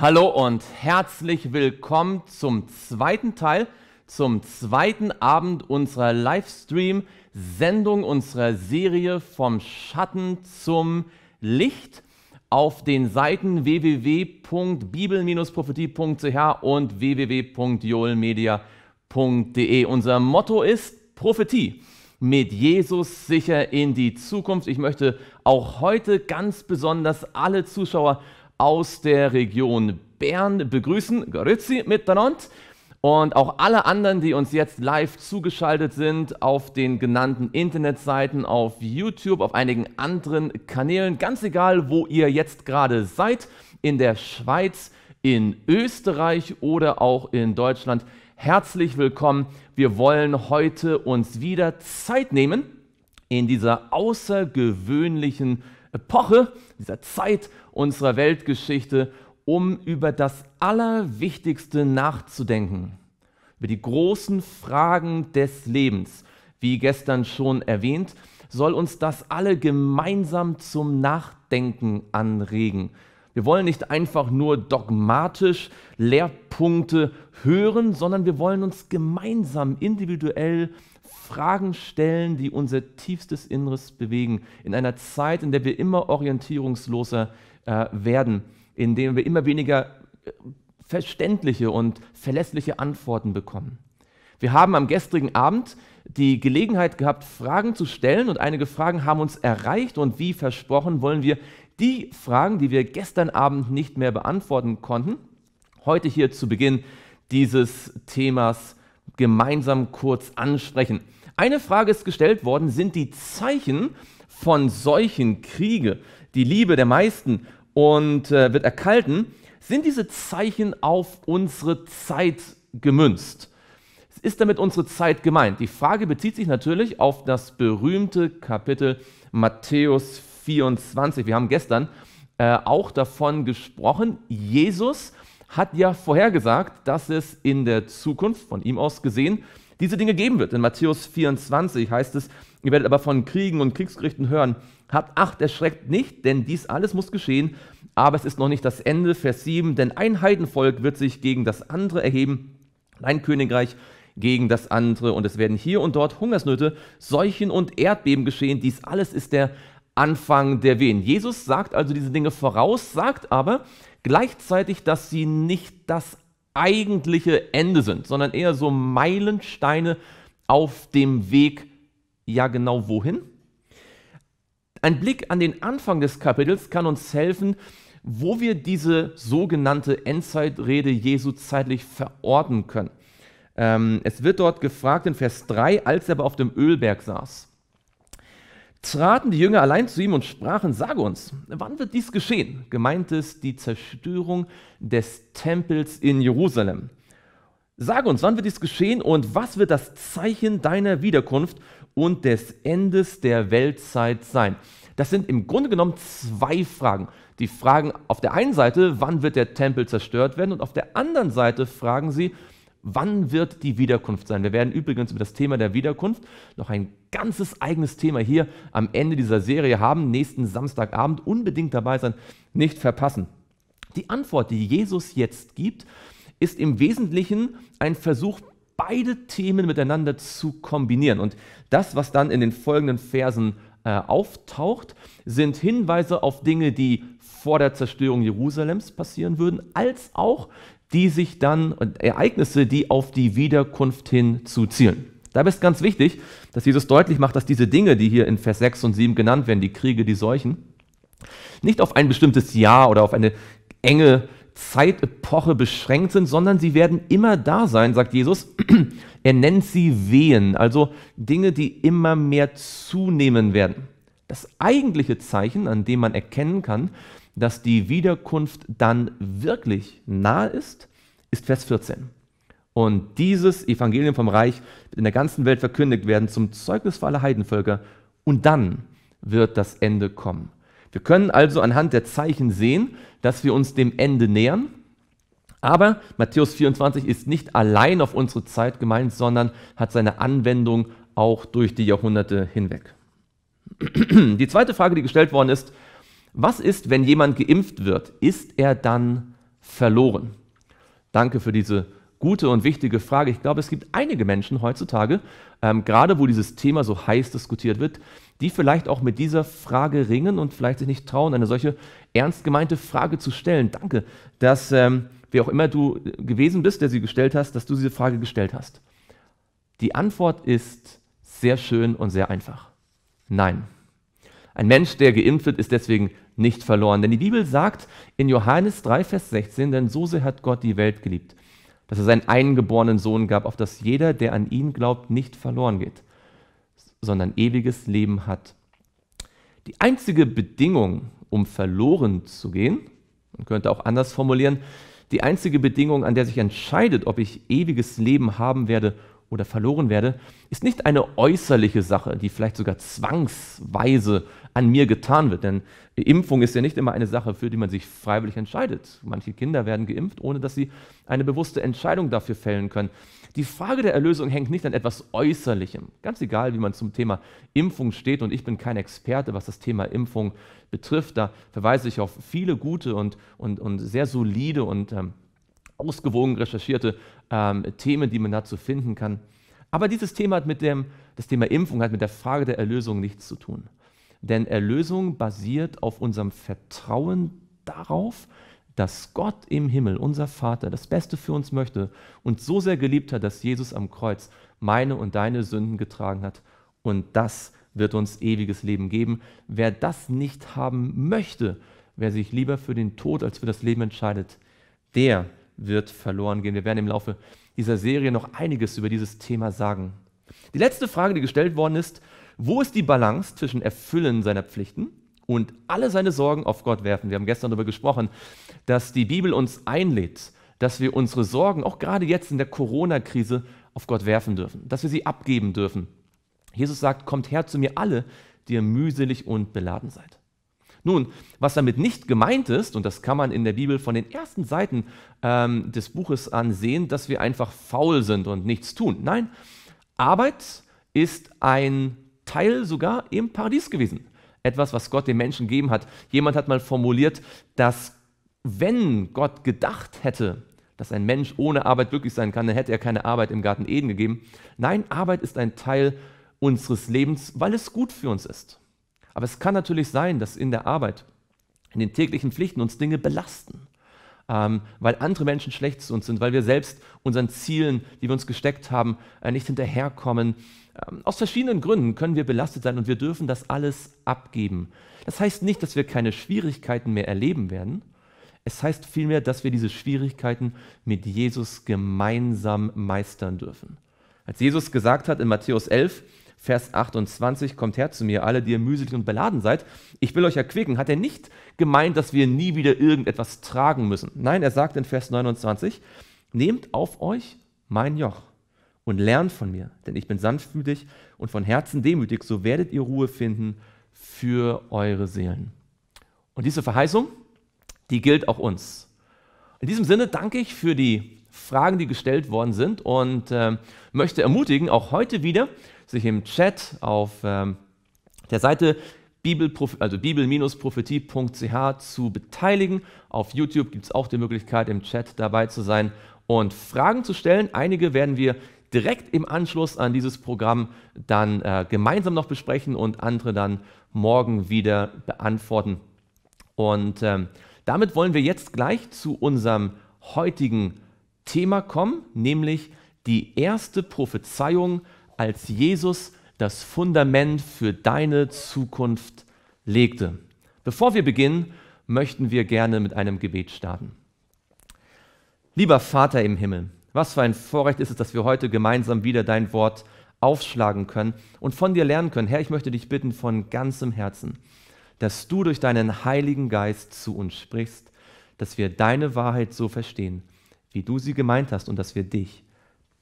Hallo und herzlich willkommen zum zweiten Teil, zum zweiten Abend unserer Livestream-Sendung, unserer Serie vom Schatten zum Licht auf den Seiten www.bibel-prophetie.ch und www.joelmedia.de. Unser Motto ist Prophetie mit Jesus sicher in die Zukunft. Ich möchte auch heute ganz besonders alle Zuschauer aus der Region Bern begrüßen. Grüezi miteinander. Und auch alle anderen, die uns jetzt live zugeschaltet sind, auf den genannten Internetseiten, auf YouTube, auf einigen anderen Kanälen, ganz egal, wo ihr jetzt gerade seid, in der Schweiz, in Österreich oder auch in Deutschland, herzlich willkommen. Wir wollen heute uns wieder Zeit nehmen in dieser außergewöhnlichen Epoche, dieser Zeit unserer Weltgeschichte, um über das Allerwichtigste nachzudenken, über die großen Fragen des Lebens. Wie gestern schon erwähnt, soll uns das alle gemeinsam zum Nachdenken anregen. Wir wollen nicht einfach nur dogmatisch Lehrpunkte hören, sondern wir wollen uns gemeinsam individuell Fragen stellen, die unser tiefstes Inneres bewegen. In einer Zeit, in der wir immer orientierungsloser äh, werden, in der wir immer weniger äh, verständliche und verlässliche Antworten bekommen. Wir haben am gestrigen Abend die Gelegenheit gehabt, Fragen zu stellen und einige Fragen haben uns erreicht und wie versprochen wollen wir die Fragen, die wir gestern Abend nicht mehr beantworten konnten, heute hier zu Beginn dieses Themas gemeinsam kurz ansprechen. Eine Frage ist gestellt worden, sind die Zeichen von solchen Kriege, die Liebe der meisten und äh, wird erkalten, sind diese Zeichen auf unsere Zeit gemünzt? Ist damit unsere Zeit gemeint? Die Frage bezieht sich natürlich auf das berühmte Kapitel Matthäus 24. Wir haben gestern äh, auch davon gesprochen, Jesus hat ja vorhergesagt, dass es in der Zukunft, von ihm aus gesehen, diese Dinge geben wird. In Matthäus 24 heißt es, ihr werdet aber von Kriegen und Kriegsgerichten hören. Habt Acht, erschreckt nicht, denn dies alles muss geschehen, aber es ist noch nicht das Ende. Vers 7, denn ein Heidenvolk wird sich gegen das andere erheben, ein Königreich gegen das andere und es werden hier und dort Hungersnöte, Seuchen und Erdbeben geschehen. Dies alles ist der Anfang der Wehen. Jesus sagt also diese Dinge voraus, sagt aber gleichzeitig, dass sie nicht das eigentliche Ende sind, sondern eher so Meilensteine auf dem Weg, ja genau wohin? Ein Blick an den Anfang des Kapitels kann uns helfen, wo wir diese sogenannte Endzeitrede Jesu zeitlich verorten können. Ähm, es wird dort gefragt in Vers 3, als er aber auf dem Ölberg saß traten die Jünger allein zu ihm und sprachen, sage uns, wann wird dies geschehen? Gemeint ist die Zerstörung des Tempels in Jerusalem. Sage uns, wann wird dies geschehen und was wird das Zeichen deiner Wiederkunft und des Endes der Weltzeit sein? Das sind im Grunde genommen zwei Fragen. Die Fragen auf der einen Seite, wann wird der Tempel zerstört werden? Und auf der anderen Seite fragen sie, Wann wird die Wiederkunft sein? Wir werden übrigens über das Thema der Wiederkunft noch ein ganzes eigenes Thema hier am Ende dieser Serie haben. Nächsten Samstagabend unbedingt dabei sein, nicht verpassen. Die Antwort, die Jesus jetzt gibt, ist im Wesentlichen ein Versuch, beide Themen miteinander zu kombinieren. Und das, was dann in den folgenden Versen äh, auftaucht, sind Hinweise auf Dinge, die vor der Zerstörung Jerusalems passieren würden, als auch die sich dann, Ereignisse, die auf die Wiederkunft hin zu zielen. Dabei ist ganz wichtig, dass Jesus deutlich macht, dass diese Dinge, die hier in Vers 6 und 7 genannt werden, die Kriege, die Seuchen, nicht auf ein bestimmtes Jahr oder auf eine enge Zeitepoche beschränkt sind, sondern sie werden immer da sein, sagt Jesus. er nennt sie Wehen, also Dinge, die immer mehr zunehmen werden. Das eigentliche Zeichen, an dem man erkennen kann, dass die Wiederkunft dann wirklich nahe ist, ist Vers 14. Und dieses Evangelium vom Reich wird in der ganzen Welt verkündigt werden zum Zeugnis für alle Heidenvölker und dann wird das Ende kommen. Wir können also anhand der Zeichen sehen, dass wir uns dem Ende nähern. Aber Matthäus 24 ist nicht allein auf unsere Zeit gemeint, sondern hat seine Anwendung auch durch die Jahrhunderte hinweg. Die zweite Frage, die gestellt worden ist, was ist, wenn jemand geimpft wird? Ist er dann verloren? Danke für diese gute und wichtige Frage. Ich glaube, es gibt einige Menschen heutzutage, ähm, gerade wo dieses Thema so heiß diskutiert wird, die vielleicht auch mit dieser Frage ringen und vielleicht sich nicht trauen, eine solche ernst gemeinte Frage zu stellen. Danke, dass ähm, wer auch immer du gewesen bist, der sie gestellt hast, dass du diese Frage gestellt hast. Die Antwort ist sehr schön und sehr einfach. Nein. Ein Mensch, der geimpft wird, ist deswegen nicht verloren. Denn die Bibel sagt in Johannes 3, Vers 16, denn so sehr hat Gott die Welt geliebt, dass er seinen eingeborenen Sohn gab, auf dass jeder, der an ihn glaubt, nicht verloren geht, sondern ewiges Leben hat. Die einzige Bedingung, um verloren zu gehen, man könnte auch anders formulieren, die einzige Bedingung, an der sich entscheidet, ob ich ewiges Leben haben werde oder verloren werde, ist nicht eine äußerliche Sache, die vielleicht sogar zwangsweise an mir getan wird. Denn Impfung ist ja nicht immer eine Sache, für die man sich freiwillig entscheidet. Manche Kinder werden geimpft, ohne dass sie eine bewusste Entscheidung dafür fällen können. Die Frage der Erlösung hängt nicht an etwas Äußerlichem. Ganz egal, wie man zum Thema Impfung steht, und ich bin kein Experte, was das Thema Impfung betrifft, da verweise ich auf viele gute und, und, und sehr solide und ähm, ausgewogen recherchierte ähm, Themen, die man dazu finden kann. Aber dieses Thema hat mit dem, das Thema Impfung hat mit der Frage der Erlösung nichts zu tun. Denn Erlösung basiert auf unserem Vertrauen darauf, dass Gott im Himmel, unser Vater, das Beste für uns möchte und so sehr geliebt hat, dass Jesus am Kreuz meine und deine Sünden getragen hat. Und das wird uns ewiges Leben geben. Wer das nicht haben möchte, wer sich lieber für den Tod als für das Leben entscheidet, der wird verloren gehen. Wir werden im Laufe dieser Serie noch einiges über dieses Thema sagen. Die letzte Frage, die gestellt worden ist, wo ist die Balance zwischen Erfüllen seiner Pflichten und alle seine Sorgen auf Gott werfen? Wir haben gestern darüber gesprochen, dass die Bibel uns einlädt, dass wir unsere Sorgen, auch gerade jetzt in der Corona-Krise, auf Gott werfen dürfen, dass wir sie abgeben dürfen. Jesus sagt, kommt her zu mir alle, die ihr mühselig und beladen seid. Nun, was damit nicht gemeint ist, und das kann man in der Bibel von den ersten Seiten ähm, des Buches ansehen, dass wir einfach faul sind und nichts tun. Nein, Arbeit ist ein Teil sogar im Paradies gewesen. Etwas, was Gott den Menschen gegeben hat. Jemand hat mal formuliert, dass wenn Gott gedacht hätte, dass ein Mensch ohne Arbeit glücklich sein kann, dann hätte er keine Arbeit im Garten Eden gegeben. Nein, Arbeit ist ein Teil unseres Lebens, weil es gut für uns ist. Aber es kann natürlich sein, dass in der Arbeit, in den täglichen Pflichten uns Dinge belasten, ähm, weil andere Menschen schlecht zu uns sind, weil wir selbst unseren Zielen, die wir uns gesteckt haben, äh, nicht hinterherkommen, ähm, aus verschiedenen Gründen können wir belastet sein und wir dürfen das alles abgeben. Das heißt nicht, dass wir keine Schwierigkeiten mehr erleben werden. Es heißt vielmehr, dass wir diese Schwierigkeiten mit Jesus gemeinsam meistern dürfen. Als Jesus gesagt hat in Matthäus 11, Vers 28, kommt her zu mir, alle, die ihr mühselig und beladen seid, ich will euch erquicken, hat er nicht gemeint, dass wir nie wieder irgendetwas tragen müssen. Nein, er sagt in Vers 29, nehmt auf euch mein Joch und lernt von mir, denn ich bin sanftmütig und von Herzen demütig, so werdet ihr Ruhe finden für eure Seelen. Und diese Verheißung, die gilt auch uns. In diesem Sinne danke ich für die Fragen, die gestellt worden sind und äh, möchte ermutigen, auch heute wieder sich im Chat auf äh, der Seite Bibel, also bibel-prophetie.ch zu beteiligen. Auf YouTube gibt es auch die Möglichkeit, im Chat dabei zu sein und Fragen zu stellen. Einige werden wir direkt im Anschluss an dieses Programm dann äh, gemeinsam noch besprechen und andere dann morgen wieder beantworten. Und ähm, damit wollen wir jetzt gleich zu unserem heutigen Thema kommen, nämlich die erste Prophezeiung, als Jesus das Fundament für deine Zukunft legte. Bevor wir beginnen, möchten wir gerne mit einem Gebet starten. Lieber Vater im Himmel, was für ein Vorrecht ist es, dass wir heute gemeinsam wieder dein Wort aufschlagen können und von dir lernen können. Herr, ich möchte dich bitten von ganzem Herzen, dass du durch deinen Heiligen Geist zu uns sprichst, dass wir deine Wahrheit so verstehen, wie du sie gemeint hast und dass wir dich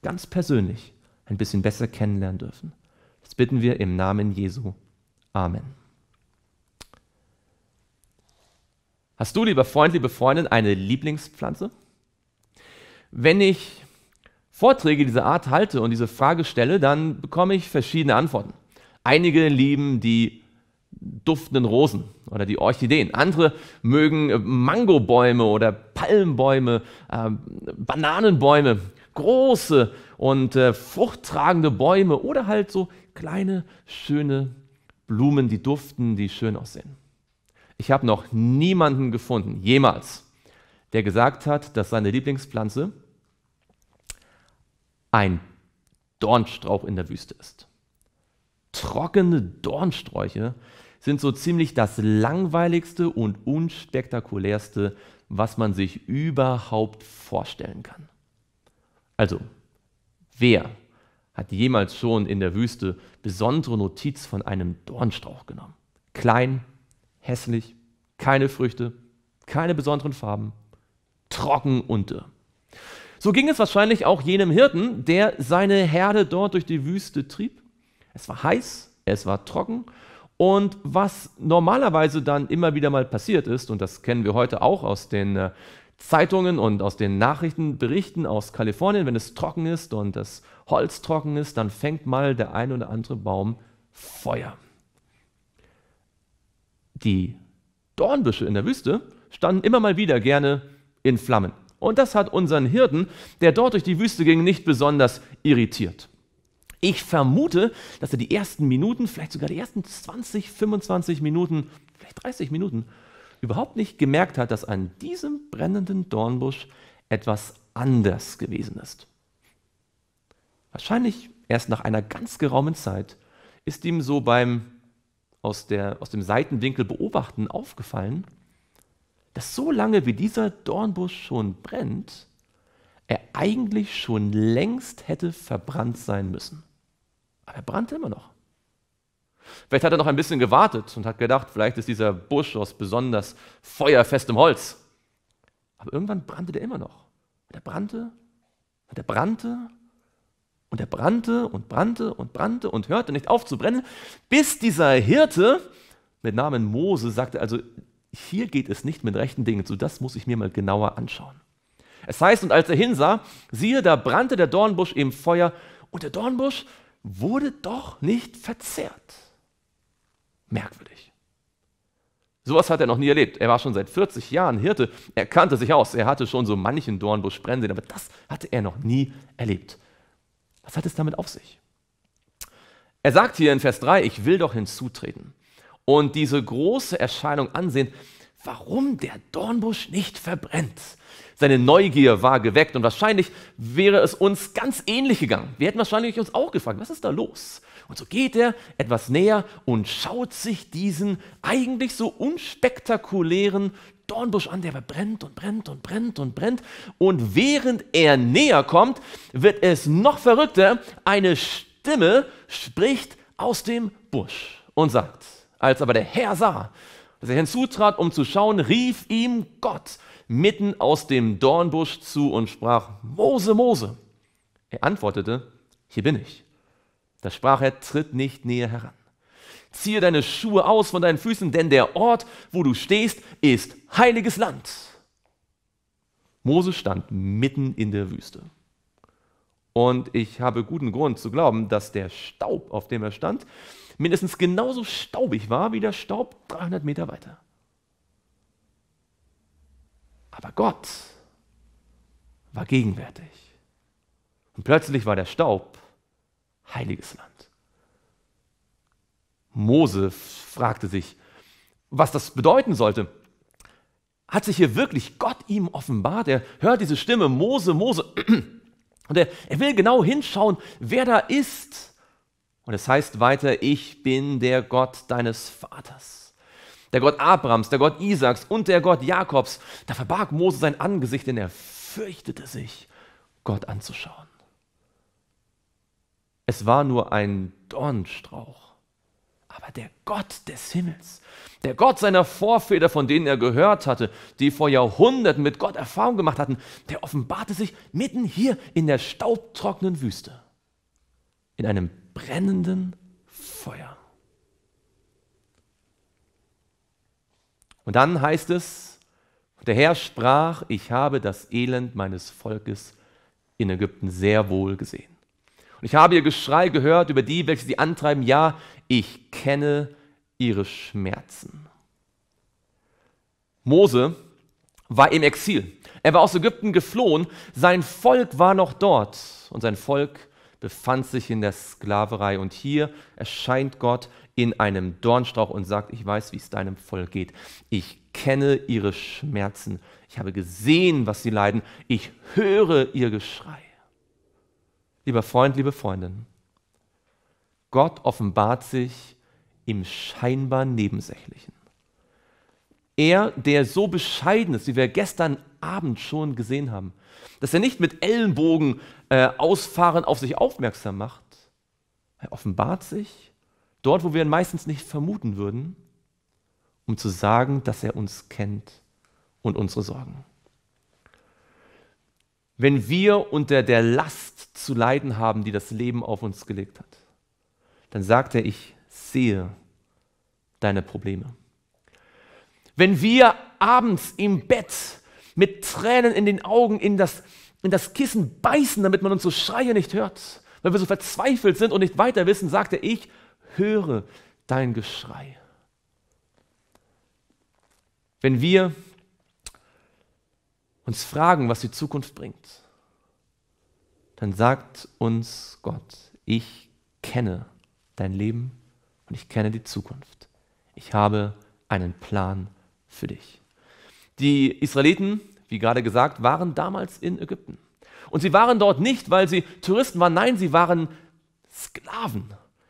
ganz persönlich ein bisschen besser kennenlernen dürfen. Das bitten wir im Namen Jesu. Amen. Hast du, lieber Freund, liebe Freundin, eine Lieblingspflanze? Wenn ich Vorträge dieser Art halte und diese Frage stelle, dann bekomme ich verschiedene Antworten. Einige lieben die duftenden Rosen oder die Orchideen. Andere mögen äh, Mangobäume oder Palmbäume, äh, Bananenbäume, große und äh, fruchttragende Bäume oder halt so kleine, schöne Blumen, die duften, die schön aussehen. Ich habe noch niemanden gefunden, jemals, der gesagt hat, dass seine Lieblingspflanze ein Dornstrauch in der Wüste ist. Trockene Dornsträuche sind so ziemlich das langweiligste und unspektakulärste, was man sich überhaupt vorstellen kann. Also, wer hat jemals schon in der Wüste besondere Notiz von einem Dornstrauch genommen? Klein, hässlich, keine Früchte, keine besonderen Farben erschrocken unter. So ging es wahrscheinlich auch jenem Hirten, der seine Herde dort durch die Wüste trieb. Es war heiß, es war trocken und was normalerweise dann immer wieder mal passiert ist, und das kennen wir heute auch aus den äh, Zeitungen und aus den Nachrichtenberichten aus Kalifornien, wenn es trocken ist und das Holz trocken ist, dann fängt mal der ein oder andere Baum Feuer. Die Dornbüsche in der Wüste standen immer mal wieder gerne in Flammen. Und das hat unseren Hirten, der dort durch die Wüste ging, nicht besonders irritiert. Ich vermute, dass er die ersten Minuten, vielleicht sogar die ersten 20, 25 Minuten, vielleicht 30 Minuten, überhaupt nicht gemerkt hat, dass an diesem brennenden Dornbusch etwas anders gewesen ist. Wahrscheinlich erst nach einer ganz geraumen Zeit ist ihm so beim aus, der, aus dem Seitenwinkel beobachten aufgefallen, dass so lange wie dieser Dornbusch schon brennt, er eigentlich schon längst hätte verbrannt sein müssen. Aber er brannte immer noch. Vielleicht hat er noch ein bisschen gewartet und hat gedacht, vielleicht ist dieser Busch aus besonders feuerfestem Holz. Aber irgendwann brannte der immer noch. Und er brannte und er brannte und er brannte und brannte und brannte und hörte nicht auf zu brennen, bis dieser Hirte mit Namen Mose sagte, also hier geht es nicht mit rechten Dingen zu, das muss ich mir mal genauer anschauen. Es heißt, und als er hinsah, siehe, da brannte der Dornbusch im Feuer und der Dornbusch wurde doch nicht verzehrt. Merkwürdig. Sowas hat er noch nie erlebt. Er war schon seit 40 Jahren Hirte. Er kannte sich aus. Er hatte schon so manchen Dornbusch brennen sehen, aber das hatte er noch nie erlebt. Was hat es damit auf sich? Er sagt hier in Vers 3, ich will doch hinzutreten und diese große Erscheinung ansehen, warum der Dornbusch nicht verbrennt. Seine Neugier war geweckt und wahrscheinlich wäre es uns ganz ähnlich gegangen. Wir hätten wahrscheinlich uns auch gefragt, was ist da los? Und so geht er etwas näher und schaut sich diesen eigentlich so unspektakulären Dornbusch an, der brennt und brennt und brennt und brennt. Und während er näher kommt, wird es noch verrückter. Eine Stimme spricht aus dem Busch und sagt, als aber der Herr sah, dass er hinzutrat, um zu schauen, rief ihm Gott mitten aus dem Dornbusch zu und sprach, Mose, Mose. Er antwortete, hier bin ich. Da sprach er, tritt nicht näher heran. Ziehe deine Schuhe aus von deinen Füßen, denn der Ort, wo du stehst, ist heiliges Land. Mose stand mitten in der Wüste. Und ich habe guten Grund zu glauben, dass der Staub, auf dem er stand, mindestens genauso staubig war wie der Staub 300 Meter weiter. Aber Gott war gegenwärtig. Und plötzlich war der Staub heiliges Land. Mose fragte sich, was das bedeuten sollte. Hat sich hier wirklich Gott ihm offenbart? Er hört diese Stimme, Mose, Mose. Und er, er will genau hinschauen, wer da ist. Und es heißt weiter, ich bin der Gott deines Vaters. Der Gott Abrams, der Gott Isaaks und der Gott Jakobs. Da verbarg Mose sein Angesicht, denn er fürchtete sich, Gott anzuschauen. Es war nur ein Dornstrauch. Aber der Gott des Himmels, der Gott seiner Vorväter, von denen er gehört hatte, die vor Jahrhunderten mit Gott Erfahrung gemacht hatten, der offenbarte sich mitten hier in der staubtrockenen Wüste, in einem brennenden Feuer. Und dann heißt es, der Herr sprach, ich habe das Elend meines Volkes in Ägypten sehr wohl gesehen. Und ich habe ihr Geschrei gehört über die, welche sie antreiben. Ja, ich kenne ihre Schmerzen. Mose war im Exil. Er war aus Ägypten geflohen. Sein Volk war noch dort und sein Volk war befand sich in der Sklaverei. Und hier erscheint Gott in einem Dornstrauch und sagt, ich weiß, wie es deinem Volk geht. Ich kenne ihre Schmerzen. Ich habe gesehen, was sie leiden. Ich höre ihr Geschrei. Lieber Freund, liebe Freundin, Gott offenbart sich im scheinbar Nebensächlichen. Er, der so bescheiden ist, wie wir gestern Abend schon gesehen haben. Dass er nicht mit Ellenbogen äh, ausfahren auf sich aufmerksam macht. Er offenbart sich dort, wo wir ihn meistens nicht vermuten würden, um zu sagen, dass er uns kennt und unsere Sorgen. Wenn wir unter der Last zu leiden haben, die das Leben auf uns gelegt hat, dann sagt er, ich sehe deine Probleme. Wenn wir abends im Bett mit Tränen in den Augen in das, in das Kissen beißen, damit man unsere Schreie nicht hört. Weil wir so verzweifelt sind und nicht weiter wissen, sagt er, ich, höre dein Geschrei. Wenn wir uns fragen, was die Zukunft bringt, dann sagt uns Gott, ich kenne dein Leben und ich kenne die Zukunft. Ich habe einen Plan für dich. Die Israeliten wie gerade gesagt, waren damals in Ägypten. Und sie waren dort nicht, weil sie Touristen waren, nein, sie waren Sklaven.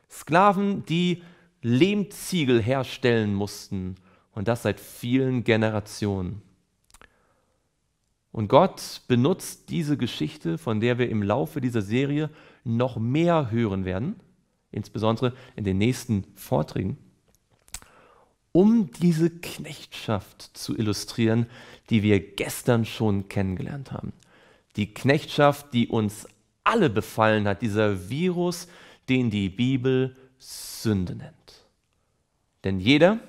Sklaven, die Lehmziegel herstellen mussten und das seit vielen Generationen. Und Gott benutzt diese Geschichte, von der wir im Laufe dieser Serie noch mehr hören werden, insbesondere in den nächsten Vorträgen um diese Knechtschaft zu illustrieren, die wir gestern schon kennengelernt haben. Die Knechtschaft, die uns alle befallen hat, dieser Virus, den die Bibel Sünde nennt. Denn jeder,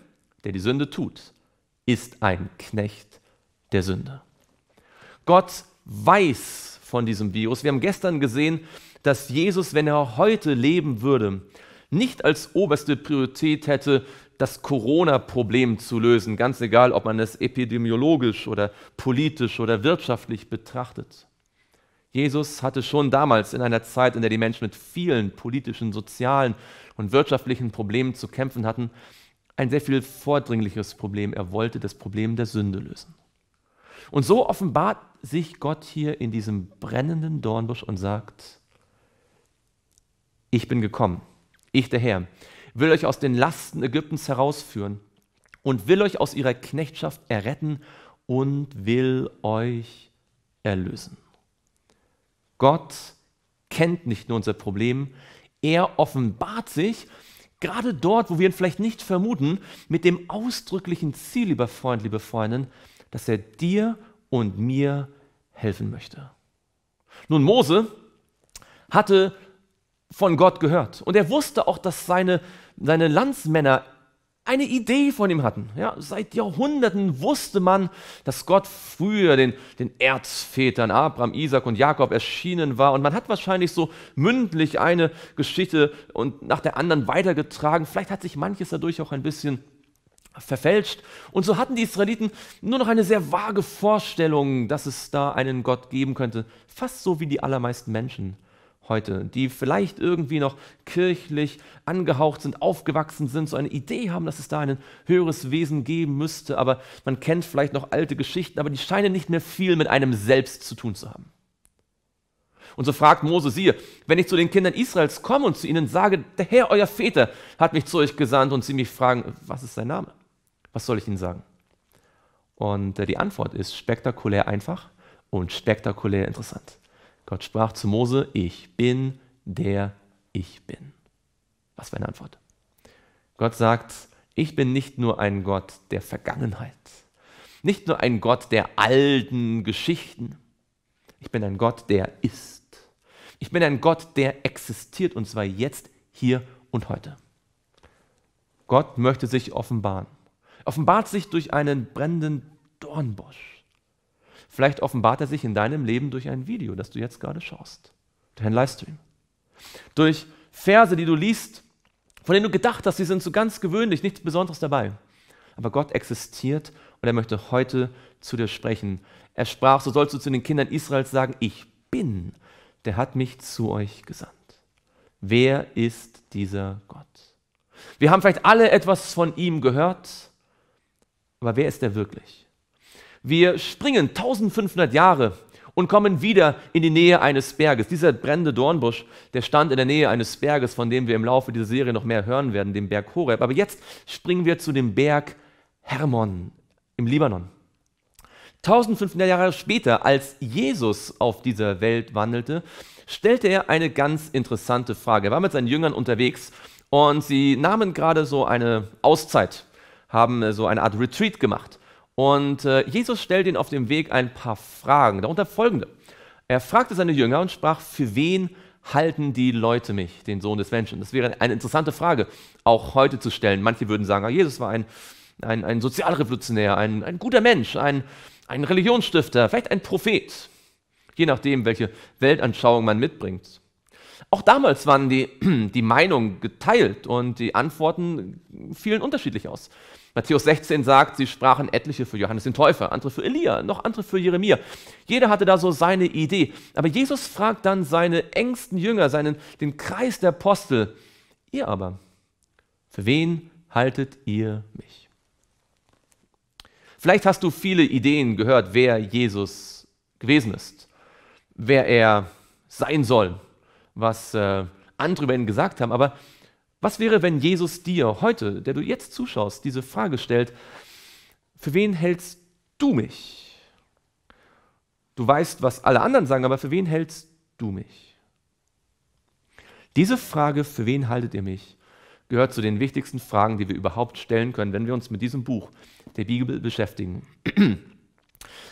der die Sünde tut, ist ein Knecht der Sünde. Gott weiß von diesem Virus. Wir haben gestern gesehen, dass Jesus, wenn er heute leben würde, nicht als oberste Priorität hätte, das Corona-Problem zu lösen, ganz egal, ob man es epidemiologisch oder politisch oder wirtschaftlich betrachtet. Jesus hatte schon damals in einer Zeit, in der die Menschen mit vielen politischen, sozialen und wirtschaftlichen Problemen zu kämpfen hatten, ein sehr viel vordringliches Problem. Er wollte das Problem der Sünde lösen. Und so offenbart sich Gott hier in diesem brennenden Dornbusch und sagt, ich bin gekommen, ich der Herr, will euch aus den Lasten Ägyptens herausführen und will euch aus ihrer Knechtschaft erretten und will euch erlösen. Gott kennt nicht nur unser Problem, er offenbart sich gerade dort, wo wir ihn vielleicht nicht vermuten, mit dem ausdrücklichen Ziel, lieber Freund, liebe Freundin, dass er dir und mir helfen möchte. Nun, Mose hatte von Gott gehört. Und er wusste auch, dass seine, seine Landsmänner eine Idee von ihm hatten. Ja, seit Jahrhunderten wusste man, dass Gott früher den, den Erzvätern Abraham, Isaac und Jakob erschienen war. Und man hat wahrscheinlich so mündlich eine Geschichte und nach der anderen weitergetragen. Vielleicht hat sich manches dadurch auch ein bisschen verfälscht. Und so hatten die Israeliten nur noch eine sehr vage Vorstellung, dass es da einen Gott geben könnte. Fast so wie die allermeisten Menschen heute, die vielleicht irgendwie noch kirchlich angehaucht sind, aufgewachsen sind, so eine Idee haben, dass es da ein höheres Wesen geben müsste, aber man kennt vielleicht noch alte Geschichten, aber die scheinen nicht mehr viel mit einem selbst zu tun zu haben. Und so fragt Mose, siehe, wenn ich zu den Kindern Israels komme und zu ihnen sage, der Herr, euer Väter, hat mich zu euch gesandt und sie mich fragen, was ist sein Name? Was soll ich ihnen sagen? Und äh, die Antwort ist spektakulär einfach und spektakulär interessant. Gott sprach zu Mose, ich bin der ich bin. Was für eine Antwort. Gott sagt, ich bin nicht nur ein Gott der Vergangenheit, nicht nur ein Gott der alten Geschichten, ich bin ein Gott, der ist. Ich bin ein Gott, der existiert und zwar jetzt, hier und heute. Gott möchte sich offenbaren. Offenbart sich durch einen brennenden Dornbusch. Vielleicht offenbart er sich in deinem Leben durch ein Video, das du jetzt gerade schaust, durch einen Livestream, durch Verse, die du liest, von denen du gedacht hast, sie sind so ganz gewöhnlich, nichts Besonderes dabei. Aber Gott existiert und er möchte heute zu dir sprechen. Er sprach, so sollst du zu den Kindern Israels sagen, ich bin, der hat mich zu euch gesandt. Wer ist dieser Gott? Wir haben vielleicht alle etwas von ihm gehört, aber wer ist er wirklich? Wir springen 1500 Jahre und kommen wieder in die Nähe eines Berges. Dieser brennende Dornbusch, der stand in der Nähe eines Berges, von dem wir im Laufe dieser Serie noch mehr hören werden, dem Berg Horeb. Aber jetzt springen wir zu dem Berg Hermon im Libanon. 1500 Jahre später, als Jesus auf dieser Welt wandelte, stellte er eine ganz interessante Frage. Er war mit seinen Jüngern unterwegs und sie nahmen gerade so eine Auszeit, haben so eine Art Retreat gemacht. Und äh, Jesus stellt ihnen auf dem Weg ein paar Fragen, darunter folgende. Er fragte seine Jünger und sprach, für wen halten die Leute mich, den Sohn des Menschen? Das wäre eine interessante Frage, auch heute zu stellen. Manche würden sagen, ah, Jesus war ein, ein, ein Sozialrevolutionär, ein, ein guter Mensch, ein, ein Religionsstifter, vielleicht ein Prophet, je nachdem, welche Weltanschauung man mitbringt. Auch damals waren die, die Meinungen geteilt und die Antworten fielen unterschiedlich aus. Matthäus 16 sagt, sie sprachen etliche für Johannes den Täufer, andere für Elia, noch andere für Jeremia. Jeder hatte da so seine Idee. Aber Jesus fragt dann seine engsten Jünger, seinen, den Kreis der Apostel, ihr aber, für wen haltet ihr mich? Vielleicht hast du viele Ideen gehört, wer Jesus gewesen ist, wer er sein soll, was äh, andere über ihn gesagt haben, aber was wäre, wenn Jesus dir heute, der du jetzt zuschaust, diese Frage stellt, für wen hältst du mich? Du weißt, was alle anderen sagen, aber für wen hältst du mich? Diese Frage, für wen haltet ihr mich, gehört zu den wichtigsten Fragen, die wir überhaupt stellen können, wenn wir uns mit diesem Buch der Bibel beschäftigen.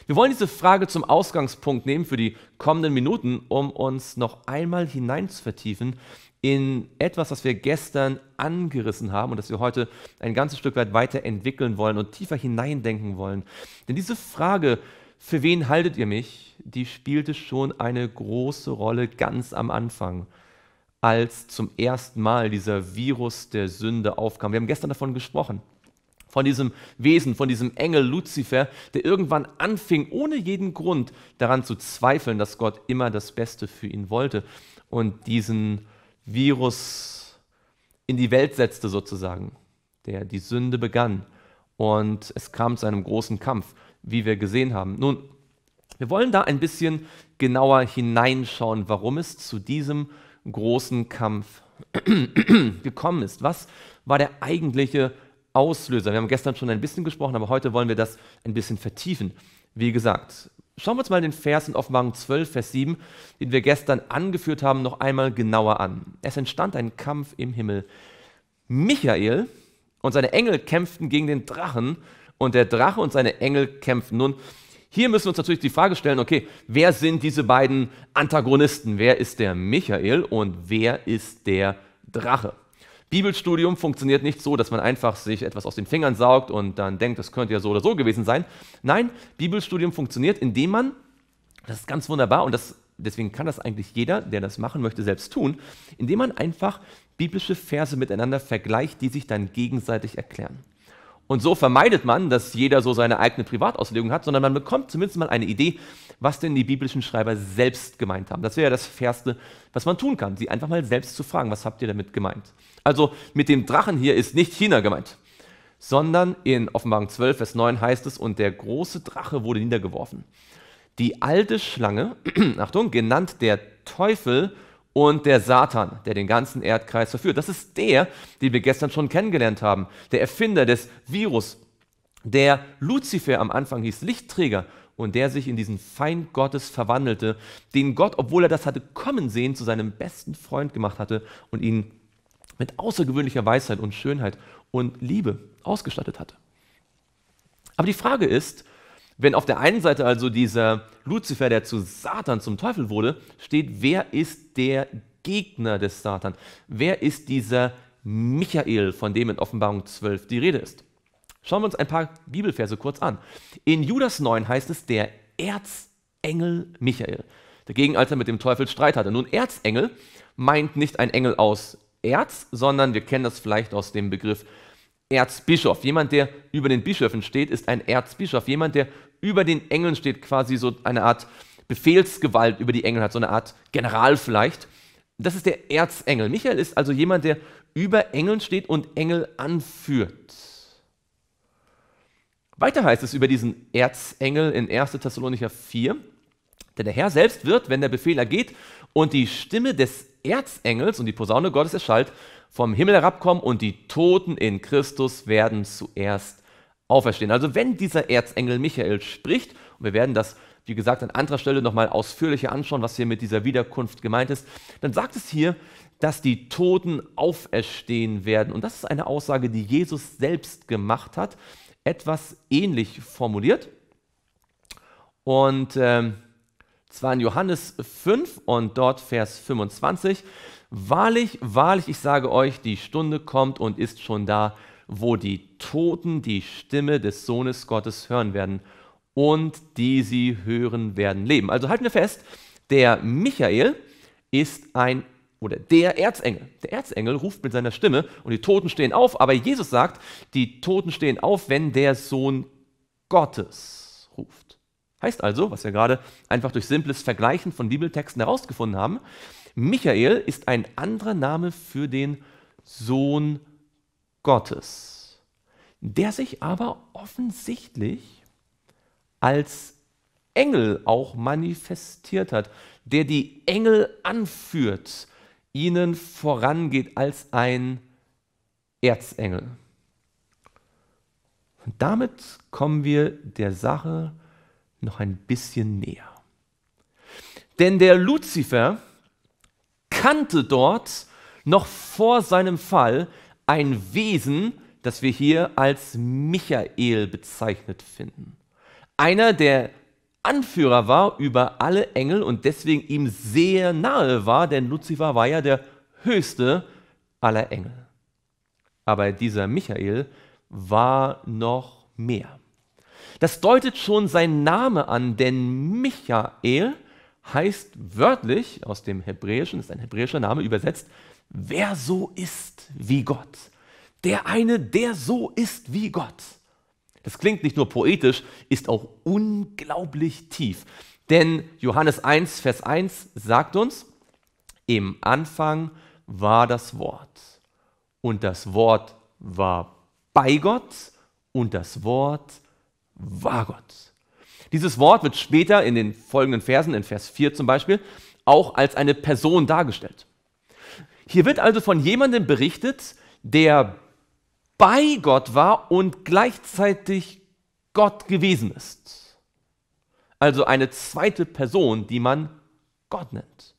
Wir wollen diese Frage zum Ausgangspunkt nehmen für die kommenden Minuten, um uns noch einmal hineinzuvertiefen in etwas, was wir gestern angerissen haben und das wir heute ein ganzes Stück weit weiterentwickeln wollen und tiefer hineindenken wollen. Denn diese Frage, für wen haltet ihr mich, die spielte schon eine große Rolle ganz am Anfang, als zum ersten Mal dieser Virus der Sünde aufkam. Wir haben gestern davon gesprochen von diesem Wesen, von diesem Engel Luzifer, der irgendwann anfing, ohne jeden Grund daran zu zweifeln, dass Gott immer das Beste für ihn wollte und diesen Virus in die Welt setzte sozusagen, der die Sünde begann. Und es kam zu einem großen Kampf, wie wir gesehen haben. Nun, wir wollen da ein bisschen genauer hineinschauen, warum es zu diesem großen Kampf gekommen ist. Was war der eigentliche Auslöser? Wir haben gestern schon ein bisschen gesprochen, aber heute wollen wir das ein bisschen vertiefen. Wie gesagt, Schauen wir uns mal den Vers in Offenbarung 12, Vers 7, den wir gestern angeführt haben, noch einmal genauer an. Es entstand ein Kampf im Himmel. Michael und seine Engel kämpften gegen den Drachen und der Drache und seine Engel kämpften. Nun, hier müssen wir uns natürlich die Frage stellen, okay, wer sind diese beiden Antagonisten? Wer ist der Michael und wer ist der Drache? Bibelstudium funktioniert nicht so, dass man einfach sich etwas aus den Fingern saugt und dann denkt, das könnte ja so oder so gewesen sein. Nein, Bibelstudium funktioniert, indem man, das ist ganz wunderbar und das, deswegen kann das eigentlich jeder, der das machen möchte, selbst tun, indem man einfach biblische Verse miteinander vergleicht, die sich dann gegenseitig erklären. Und so vermeidet man, dass jeder so seine eigene Privatauslegung hat, sondern man bekommt zumindest mal eine Idee, was denn die biblischen Schreiber selbst gemeint haben. Das wäre ja das Fairste, was man tun kann, sie einfach mal selbst zu fragen, was habt ihr damit gemeint? Also mit dem Drachen hier ist nicht China gemeint, sondern in Offenbarung 12, Vers 9 heißt es, und der große Drache wurde niedergeworfen. Die alte Schlange, Achtung, genannt der Teufel, und der Satan, der den ganzen Erdkreis verführt. Das ist der, den wir gestern schon kennengelernt haben, der Erfinder des Virus, der Luzifer am Anfang hieß, Lichtträger, und der sich in diesen Feind Gottes verwandelte, den Gott, obwohl er das hatte kommen sehen, zu seinem besten Freund gemacht hatte und ihn mit außergewöhnlicher Weisheit und Schönheit und Liebe ausgestattet hatte. Aber die Frage ist, wenn auf der einen Seite also dieser Luzifer, der zu Satan, zum Teufel wurde, steht, wer ist der Gegner des Satan? Wer ist dieser Michael, von dem in Offenbarung 12 die Rede ist? Schauen wir uns ein paar Bibelverse kurz an. In Judas 9 heißt es der Erzengel Michael, dagegen als er mit dem Teufel Streit hatte. Nun, Erzengel meint nicht ein Engel aus Erz, sondern wir kennen das vielleicht aus dem Begriff Erzbischof. Jemand, der über den Bischöfen steht, ist ein Erzbischof. Jemand, der über den Engeln steht, quasi so eine Art Befehlsgewalt über die Engel hat, so eine Art General vielleicht. Das ist der Erzengel. Michael ist also jemand, der über Engeln steht und Engel anführt. Weiter heißt es über diesen Erzengel in 1. Thessalonicher 4, denn der Herr selbst wird, wenn der Befehl ergeht und die Stimme des Erzengels und die Posaune Gottes erschallt, vom Himmel herabkommen und die Toten in Christus werden zuerst auferstehen. Also wenn dieser Erzengel Michael spricht, und wir werden das, wie gesagt, an anderer Stelle nochmal ausführlicher anschauen, was hier mit dieser Wiederkunft gemeint ist, dann sagt es hier, dass die Toten auferstehen werden. Und das ist eine Aussage, die Jesus selbst gemacht hat, etwas ähnlich formuliert. Und äh, zwar in Johannes 5 und dort Vers 25. Wahrlich, wahrlich, ich sage euch, die Stunde kommt und ist schon da, wo die Toten die Stimme des Sohnes Gottes hören werden und die sie hören werden leben. Also halten wir fest, der Michael ist ein oder der Erzengel. Der Erzengel ruft mit seiner Stimme und die Toten stehen auf, aber Jesus sagt, die Toten stehen auf, wenn der Sohn Gottes ruft. Heißt also, was wir gerade einfach durch simples Vergleichen von Bibeltexten herausgefunden haben, Michael ist ein anderer Name für den Sohn Gottes. Gottes, der sich aber offensichtlich als Engel auch manifestiert hat, der die Engel anführt, ihnen vorangeht als ein Erzengel. Und damit kommen wir der Sache noch ein bisschen näher. Denn der Luzifer kannte dort noch vor seinem Fall ein Wesen, das wir hier als Michael bezeichnet finden. Einer, der Anführer war über alle Engel und deswegen ihm sehr nahe war, denn Luzifer war ja der höchste aller Engel. Aber dieser Michael war noch mehr. Das deutet schon sein Name an, denn Michael heißt wörtlich aus dem Hebräischen, ist ein hebräischer Name übersetzt, wer so ist wie Gott. Der eine, der so ist wie Gott. Das klingt nicht nur poetisch, ist auch unglaublich tief. Denn Johannes 1, Vers 1 sagt uns, im Anfang war das Wort. Und das Wort war bei Gott und das Wort war Gott. Dieses Wort wird später in den folgenden Versen, in Vers 4 zum Beispiel, auch als eine Person dargestellt. Hier wird also von jemandem berichtet, der bei Gott war und gleichzeitig Gott gewesen ist. Also eine zweite Person, die man Gott nennt.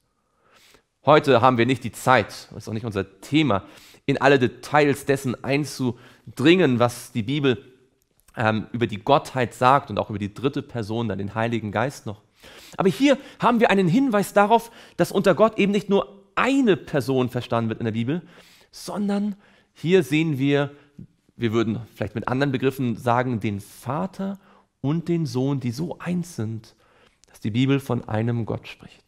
Heute haben wir nicht die Zeit, das ist auch nicht unser Thema, in alle Details dessen einzudringen, was die Bibel ähm, über die Gottheit sagt und auch über die dritte Person, dann den Heiligen Geist noch. Aber hier haben wir einen Hinweis darauf, dass unter Gott eben nicht nur eine Person verstanden wird in der Bibel, sondern hier sehen wir, wir würden vielleicht mit anderen Begriffen sagen, den Vater und den Sohn, die so eins sind, dass die Bibel von einem Gott spricht.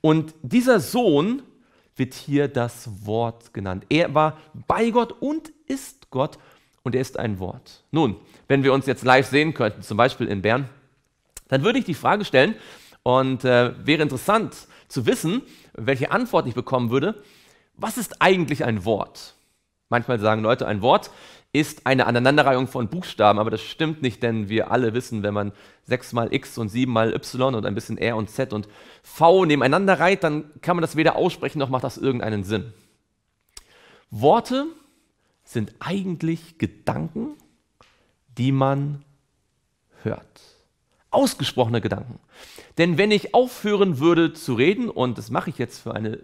Und dieser Sohn wird hier das Wort genannt. Er war bei Gott und ist Gott und er ist ein Wort. Nun, wenn wir uns jetzt live sehen könnten, zum Beispiel in Bern, dann würde ich die Frage stellen und äh, wäre interessant zu wissen, welche Antwort ich bekommen würde. Was ist eigentlich ein Wort? Manchmal sagen Leute, ein Wort ist eine Aneinanderreihung von Buchstaben, aber das stimmt nicht, denn wir alle wissen, wenn man sechsmal x und siebenmal y und ein bisschen r und z und v nebeneinander reiht, dann kann man das weder aussprechen noch macht das irgendeinen Sinn. Worte sind eigentlich Gedanken, die man hört ausgesprochene Gedanken. Denn wenn ich aufhören würde zu reden, und das mache ich jetzt für, eine,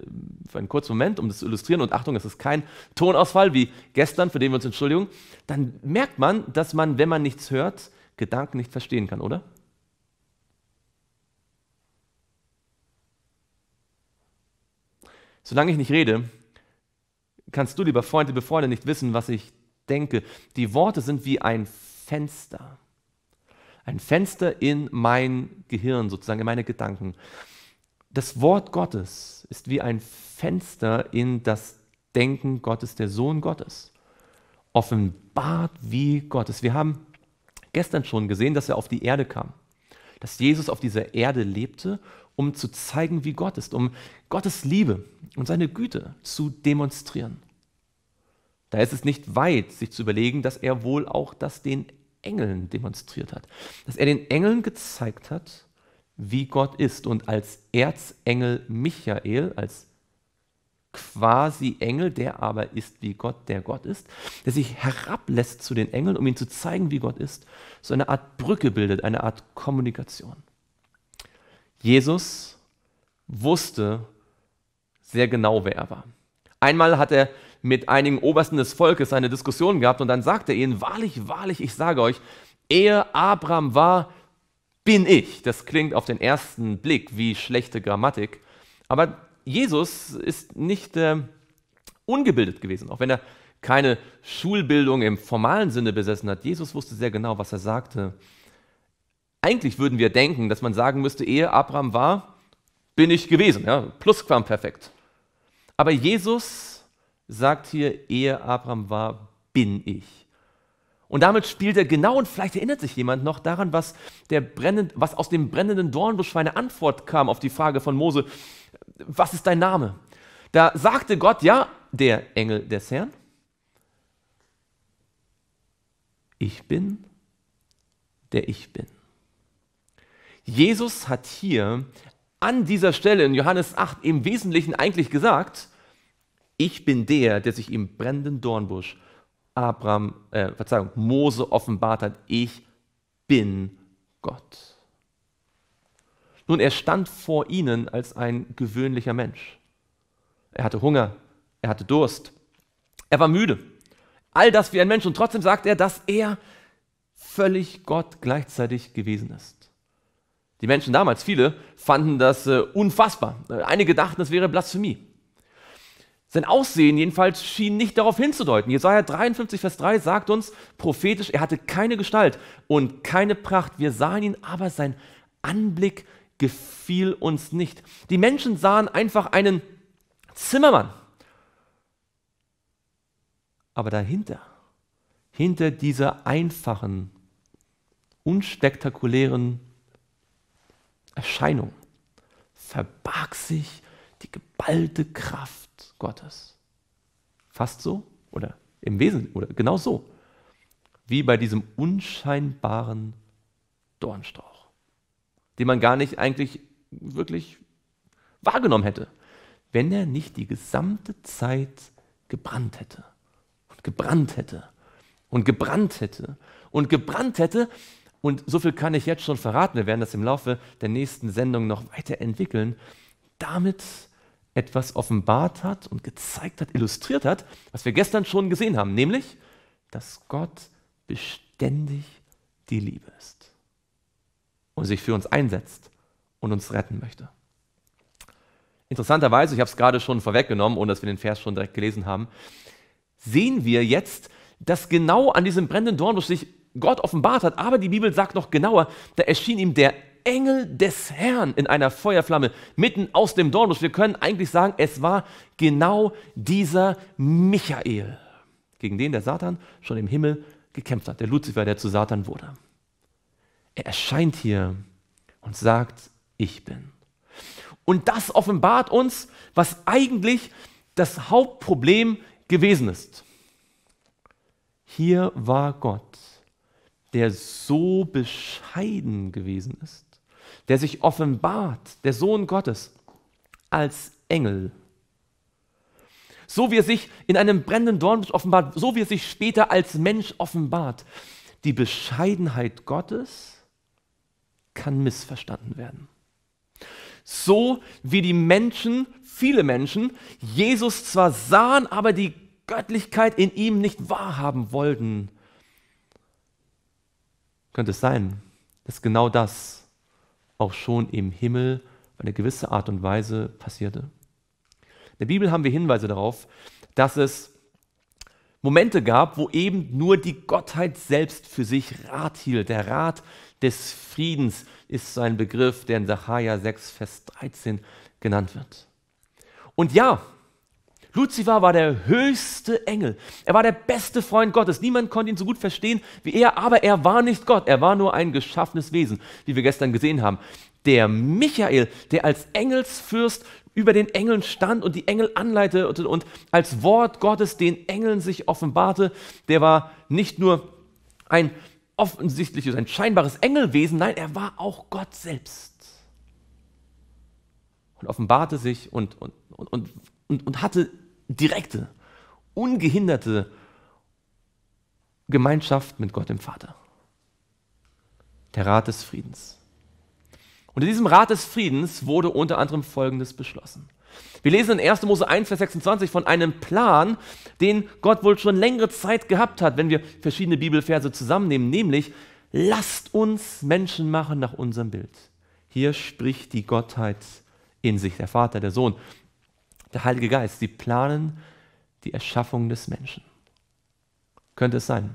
für einen kurzen Moment, um das zu illustrieren, und Achtung, es ist kein Tonausfall wie gestern, für den wir uns entschuldigen, dann merkt man, dass man, wenn man nichts hört, Gedanken nicht verstehen kann, oder? Solange ich nicht rede, kannst du, lieber Freund, liebe Freunde, nicht wissen, was ich denke. Die Worte sind wie ein Fenster. Ein Fenster in mein Gehirn, sozusagen in meine Gedanken. Das Wort Gottes ist wie ein Fenster in das Denken Gottes, der Sohn Gottes. Offenbart wie Gottes. Wir haben gestern schon gesehen, dass er auf die Erde kam. Dass Jesus auf dieser Erde lebte, um zu zeigen, wie Gott ist, um Gottes Liebe und seine Güte zu demonstrieren. Da ist es nicht weit, sich zu überlegen, dass er wohl auch das den Engeln demonstriert hat. Dass er den Engeln gezeigt hat, wie Gott ist. Und als Erzengel Michael, als quasi Engel, der aber ist wie Gott, der Gott ist, der sich herablässt zu den Engeln, um ihnen zu zeigen, wie Gott ist, so eine Art Brücke bildet, eine Art Kommunikation. Jesus wusste sehr genau, wer er war. Einmal hat er mit einigen Obersten des Volkes eine Diskussion gehabt und dann sagt er ihnen, wahrlich, wahrlich, ich sage euch, ehe Abraham war, bin ich. Das klingt auf den ersten Blick wie schlechte Grammatik, aber Jesus ist nicht äh, ungebildet gewesen, auch wenn er keine Schulbildung im formalen Sinne besessen hat. Jesus wusste sehr genau, was er sagte. Eigentlich würden wir denken, dass man sagen müsste, ehe Abraham war, bin ich gewesen. Ja? Plusquamperfekt. Aber Jesus sagt hier, ehe Abraham war, bin ich. Und damit spielt er genau, und vielleicht erinnert sich jemand noch daran, was, der brennend, was aus dem brennenden Dornbusch eine Antwort kam auf die Frage von Mose, was ist dein Name? Da sagte Gott, ja, der Engel des Herrn, ich bin, der ich bin. Jesus hat hier an dieser Stelle in Johannes 8 im Wesentlichen eigentlich gesagt, ich bin der, der sich im brennenden Dornbusch Abraham, äh, Verzeihung, Mose offenbart hat, ich bin Gott. Nun, er stand vor ihnen als ein gewöhnlicher Mensch. Er hatte Hunger, er hatte Durst, er war müde. All das wie ein Mensch und trotzdem sagt er, dass er völlig Gott gleichzeitig gewesen ist. Die Menschen damals, viele, fanden das äh, unfassbar. Äh, einige dachten, das wäre Blasphemie. Sein Aussehen jedenfalls schien nicht darauf hinzudeuten. Jesaja 53, Vers 3 sagt uns prophetisch, er hatte keine Gestalt und keine Pracht. Wir sahen ihn, aber sein Anblick gefiel uns nicht. Die Menschen sahen einfach einen Zimmermann. Aber dahinter, hinter dieser einfachen, unspektakulären Erscheinung, verbarg sich die geballte Kraft Gottes. Fast so oder im Wesen oder genau so, wie bei diesem unscheinbaren Dornstrauch, den man gar nicht eigentlich wirklich wahrgenommen hätte, wenn er nicht die gesamte Zeit gebrannt hätte und gebrannt hätte und gebrannt hätte und gebrannt hätte. Und so viel kann ich jetzt schon verraten, wir werden das im Laufe der nächsten Sendung noch weiterentwickeln, damit etwas offenbart hat und gezeigt hat, illustriert hat, was wir gestern schon gesehen haben, nämlich, dass Gott beständig die Liebe ist und sich für uns einsetzt und uns retten möchte. Interessanterweise, ich habe es gerade schon vorweggenommen, ohne dass wir den Vers schon direkt gelesen haben, sehen wir jetzt, dass genau an diesem brennenden Dornbusch sich Gott offenbart hat, aber die Bibel sagt noch genauer, da erschien ihm der Engel des Herrn in einer Feuerflamme mitten aus dem Dornbusch. Wir können eigentlich sagen, es war genau dieser Michael, gegen den der Satan schon im Himmel gekämpft hat, der Luzifer, der zu Satan wurde. Er erscheint hier und sagt, ich bin. Und das offenbart uns, was eigentlich das Hauptproblem gewesen ist. Hier war Gott, der so bescheiden gewesen ist, der sich offenbart, der Sohn Gottes, als Engel. So wie er sich in einem brennenden Dorn offenbart, so wie er sich später als Mensch offenbart. Die Bescheidenheit Gottes kann missverstanden werden. So wie die Menschen, viele Menschen, Jesus zwar sahen, aber die Göttlichkeit in ihm nicht wahrhaben wollten. Könnte es sein, dass genau das auch schon im Himmel auf eine gewisse Art und Weise passierte. In der Bibel haben wir Hinweise darauf, dass es Momente gab, wo eben nur die Gottheit selbst für sich Rat hielt. Der Rat des Friedens ist sein Begriff, der in Sacharja 6, Vers 13 genannt wird. Und ja, Luzifer war der höchste Engel. Er war der beste Freund Gottes. Niemand konnte ihn so gut verstehen wie er, aber er war nicht Gott. Er war nur ein geschaffenes Wesen, wie wir gestern gesehen haben. Der Michael, der als Engelsfürst über den Engeln stand und die Engel anleitete und als Wort Gottes den Engeln sich offenbarte, der war nicht nur ein offensichtliches, ein scheinbares Engelwesen, nein, er war auch Gott selbst. Und offenbarte sich und, und, und, und, und hatte direkte, ungehinderte Gemeinschaft mit Gott dem Vater. Der Rat des Friedens. Und in diesem Rat des Friedens wurde unter anderem Folgendes beschlossen. Wir lesen in 1. Mose 1, Vers 26 von einem Plan, den Gott wohl schon längere Zeit gehabt hat, wenn wir verschiedene Bibelverse zusammennehmen, nämlich, lasst uns Menschen machen nach unserem Bild. Hier spricht die Gottheit in sich, der Vater, der Sohn der Heilige Geist. Sie planen die Erschaffung des Menschen. Könnte es sein,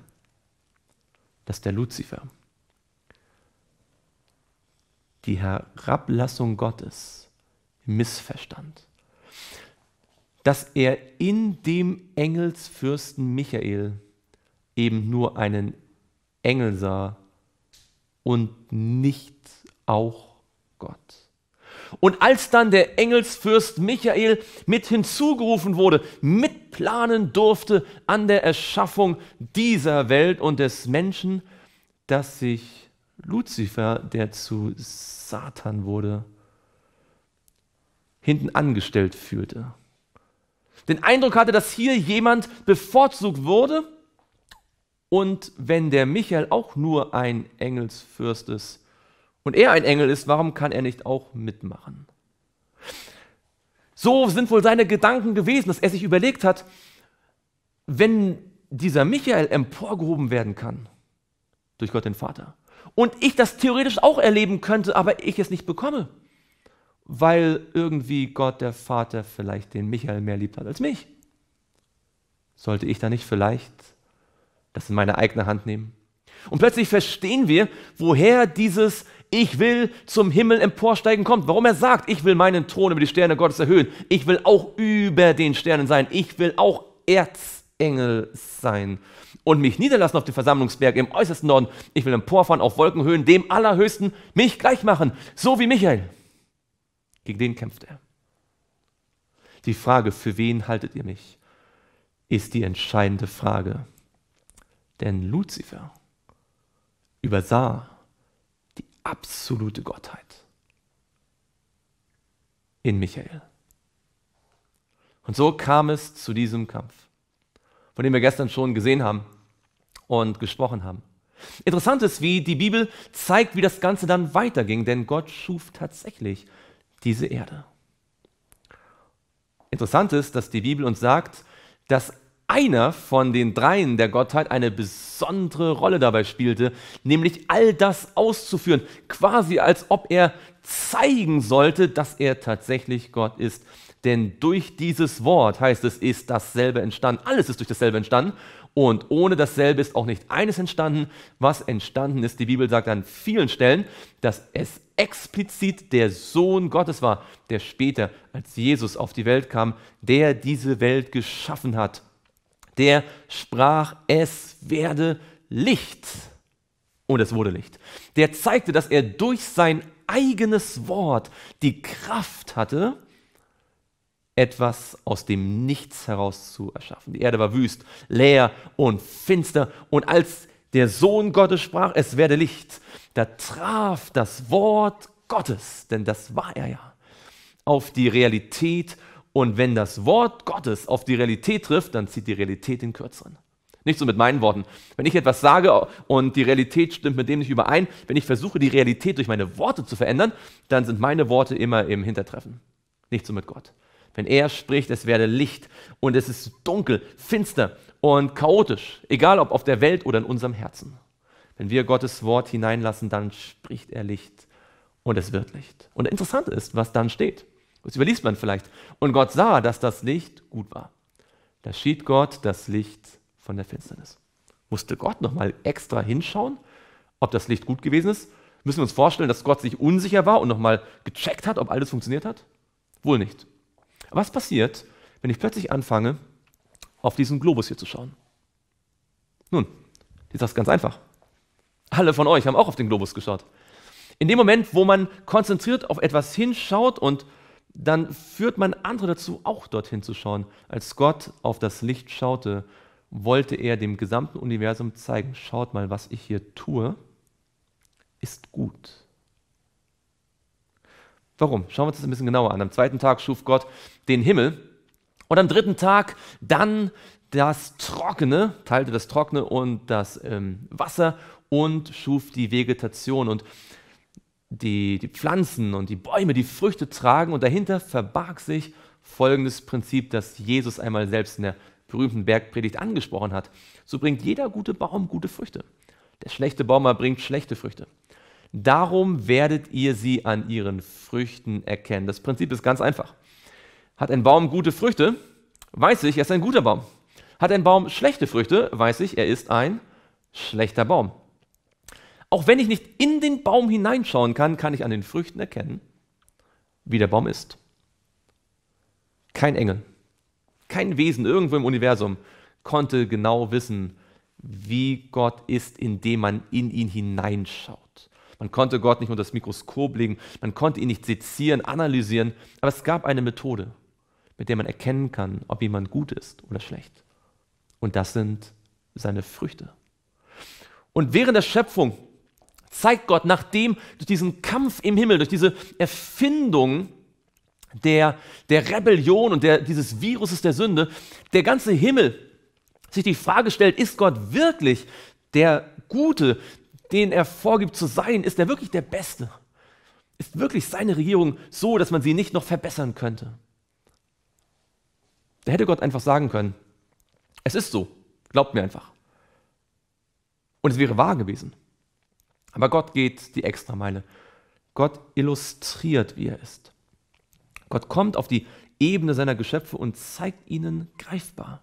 dass der Luzifer die Herablassung Gottes missverstand? Dass er in dem Engelsfürsten Michael eben nur einen Engel sah und nicht auch Gott. Und als dann der Engelsfürst Michael mit hinzugerufen wurde, mitplanen durfte an der Erschaffung dieser Welt und des Menschen, dass sich Luzifer, der zu Satan wurde, hinten angestellt fühlte. Den Eindruck hatte, dass hier jemand bevorzugt wurde und wenn der Michael auch nur ein Engelsfürst ist, und er ein Engel ist, warum kann er nicht auch mitmachen? So sind wohl seine Gedanken gewesen, dass er sich überlegt hat, wenn dieser Michael emporgehoben werden kann durch Gott den Vater und ich das theoretisch auch erleben könnte, aber ich es nicht bekomme, weil irgendwie Gott der Vater vielleicht den Michael mehr liebt hat als mich, sollte ich da nicht vielleicht das in meine eigene Hand nehmen? Und plötzlich verstehen wir, woher dieses ich will zum Himmel emporsteigen, kommt. Warum er sagt, ich will meinen Thron über die Sterne Gottes erhöhen. Ich will auch über den Sternen sein. Ich will auch Erzengel sein und mich niederlassen auf dem Versammlungsberg im äußersten Norden. Ich will emporfahren auf Wolkenhöhen, dem Allerhöchsten mich gleich machen, so wie Michael. Gegen den kämpft er. Die Frage, für wen haltet ihr mich, ist die entscheidende Frage. Denn Luzifer übersah absolute Gottheit in Michael. Und so kam es zu diesem Kampf, von dem wir gestern schon gesehen haben und gesprochen haben. Interessant ist, wie die Bibel zeigt, wie das Ganze dann weiterging, denn Gott schuf tatsächlich diese Erde. Interessant ist, dass die Bibel uns sagt, dass einer von den dreien der Gottheit eine besondere Rolle dabei spielte, nämlich all das auszuführen, quasi als ob er zeigen sollte, dass er tatsächlich Gott ist. Denn durch dieses Wort heißt es, ist dasselbe entstanden. Alles ist durch dasselbe entstanden. Und ohne dasselbe ist auch nicht eines entstanden, was entstanden ist. Die Bibel sagt an vielen Stellen, dass es explizit der Sohn Gottes war, der später, als Jesus auf die Welt kam, der diese Welt geschaffen hat der sprach, es werde Licht. Und es wurde Licht. Der zeigte, dass er durch sein eigenes Wort die Kraft hatte, etwas aus dem Nichts heraus zu erschaffen. Die Erde war wüst, leer und finster. Und als der Sohn Gottes sprach, es werde Licht, da traf das Wort Gottes, denn das war er ja, auf die Realität und wenn das Wort Gottes auf die Realität trifft, dann zieht die Realität den Kürzeren. Nicht so mit meinen Worten. Wenn ich etwas sage und die Realität stimmt mit dem nicht überein, wenn ich versuche, die Realität durch meine Worte zu verändern, dann sind meine Worte immer im Hintertreffen. Nicht so mit Gott. Wenn er spricht, es werde Licht und es ist dunkel, finster und chaotisch, egal ob auf der Welt oder in unserem Herzen. Wenn wir Gottes Wort hineinlassen, dann spricht er Licht und es wird Licht. Und interessant ist, was dann steht. Das überliest man vielleicht. Und Gott sah, dass das Licht gut war. Da schied Gott das Licht von der Finsternis. Musste Gott nochmal extra hinschauen, ob das Licht gut gewesen ist? Müssen wir uns vorstellen, dass Gott sich unsicher war und nochmal gecheckt hat, ob alles funktioniert hat? Wohl nicht. Aber was passiert, wenn ich plötzlich anfange, auf diesen Globus hier zu schauen? Nun, ist das ganz einfach. Alle von euch haben auch auf den Globus geschaut. In dem Moment, wo man konzentriert auf etwas hinschaut und dann führt man andere dazu, auch dorthin zu schauen. Als Gott auf das Licht schaute, wollte er dem gesamten Universum zeigen, schaut mal, was ich hier tue, ist gut. Warum? Schauen wir uns das ein bisschen genauer an. Am zweiten Tag schuf Gott den Himmel und am dritten Tag dann das Trockene, teilte das Trockene und das ähm, Wasser und schuf die Vegetation. Und die, die Pflanzen und die Bäume die Früchte tragen und dahinter verbarg sich folgendes Prinzip, das Jesus einmal selbst in der berühmten Bergpredigt angesprochen hat. So bringt jeder gute Baum gute Früchte. Der schlechte Baum aber bringt schlechte Früchte. Darum werdet ihr sie an ihren Früchten erkennen. Das Prinzip ist ganz einfach. Hat ein Baum gute Früchte, weiß ich, er ist ein guter Baum. Hat ein Baum schlechte Früchte, weiß ich, er ist ein schlechter Baum. Auch wenn ich nicht in den Baum hineinschauen kann, kann ich an den Früchten erkennen, wie der Baum ist. Kein Engel, kein Wesen irgendwo im Universum konnte genau wissen, wie Gott ist, indem man in ihn hineinschaut. Man konnte Gott nicht unter das Mikroskop legen, man konnte ihn nicht sezieren, analysieren, aber es gab eine Methode, mit der man erkennen kann, ob jemand gut ist oder schlecht. Und das sind seine Früchte. Und während der Schöpfung zeigt Gott, nachdem durch diesen Kampf im Himmel, durch diese Erfindung der, der Rebellion und der, dieses Viruses der Sünde, der ganze Himmel sich die Frage stellt, ist Gott wirklich der Gute, den er vorgibt zu sein? Ist er wirklich der Beste? Ist wirklich seine Regierung so, dass man sie nicht noch verbessern könnte? Da hätte Gott einfach sagen können, es ist so, glaubt mir einfach. Und es wäre wahr gewesen. Aber Gott geht die Extrameile. Gott illustriert, wie er ist. Gott kommt auf die Ebene seiner Geschöpfe und zeigt ihnen greifbar,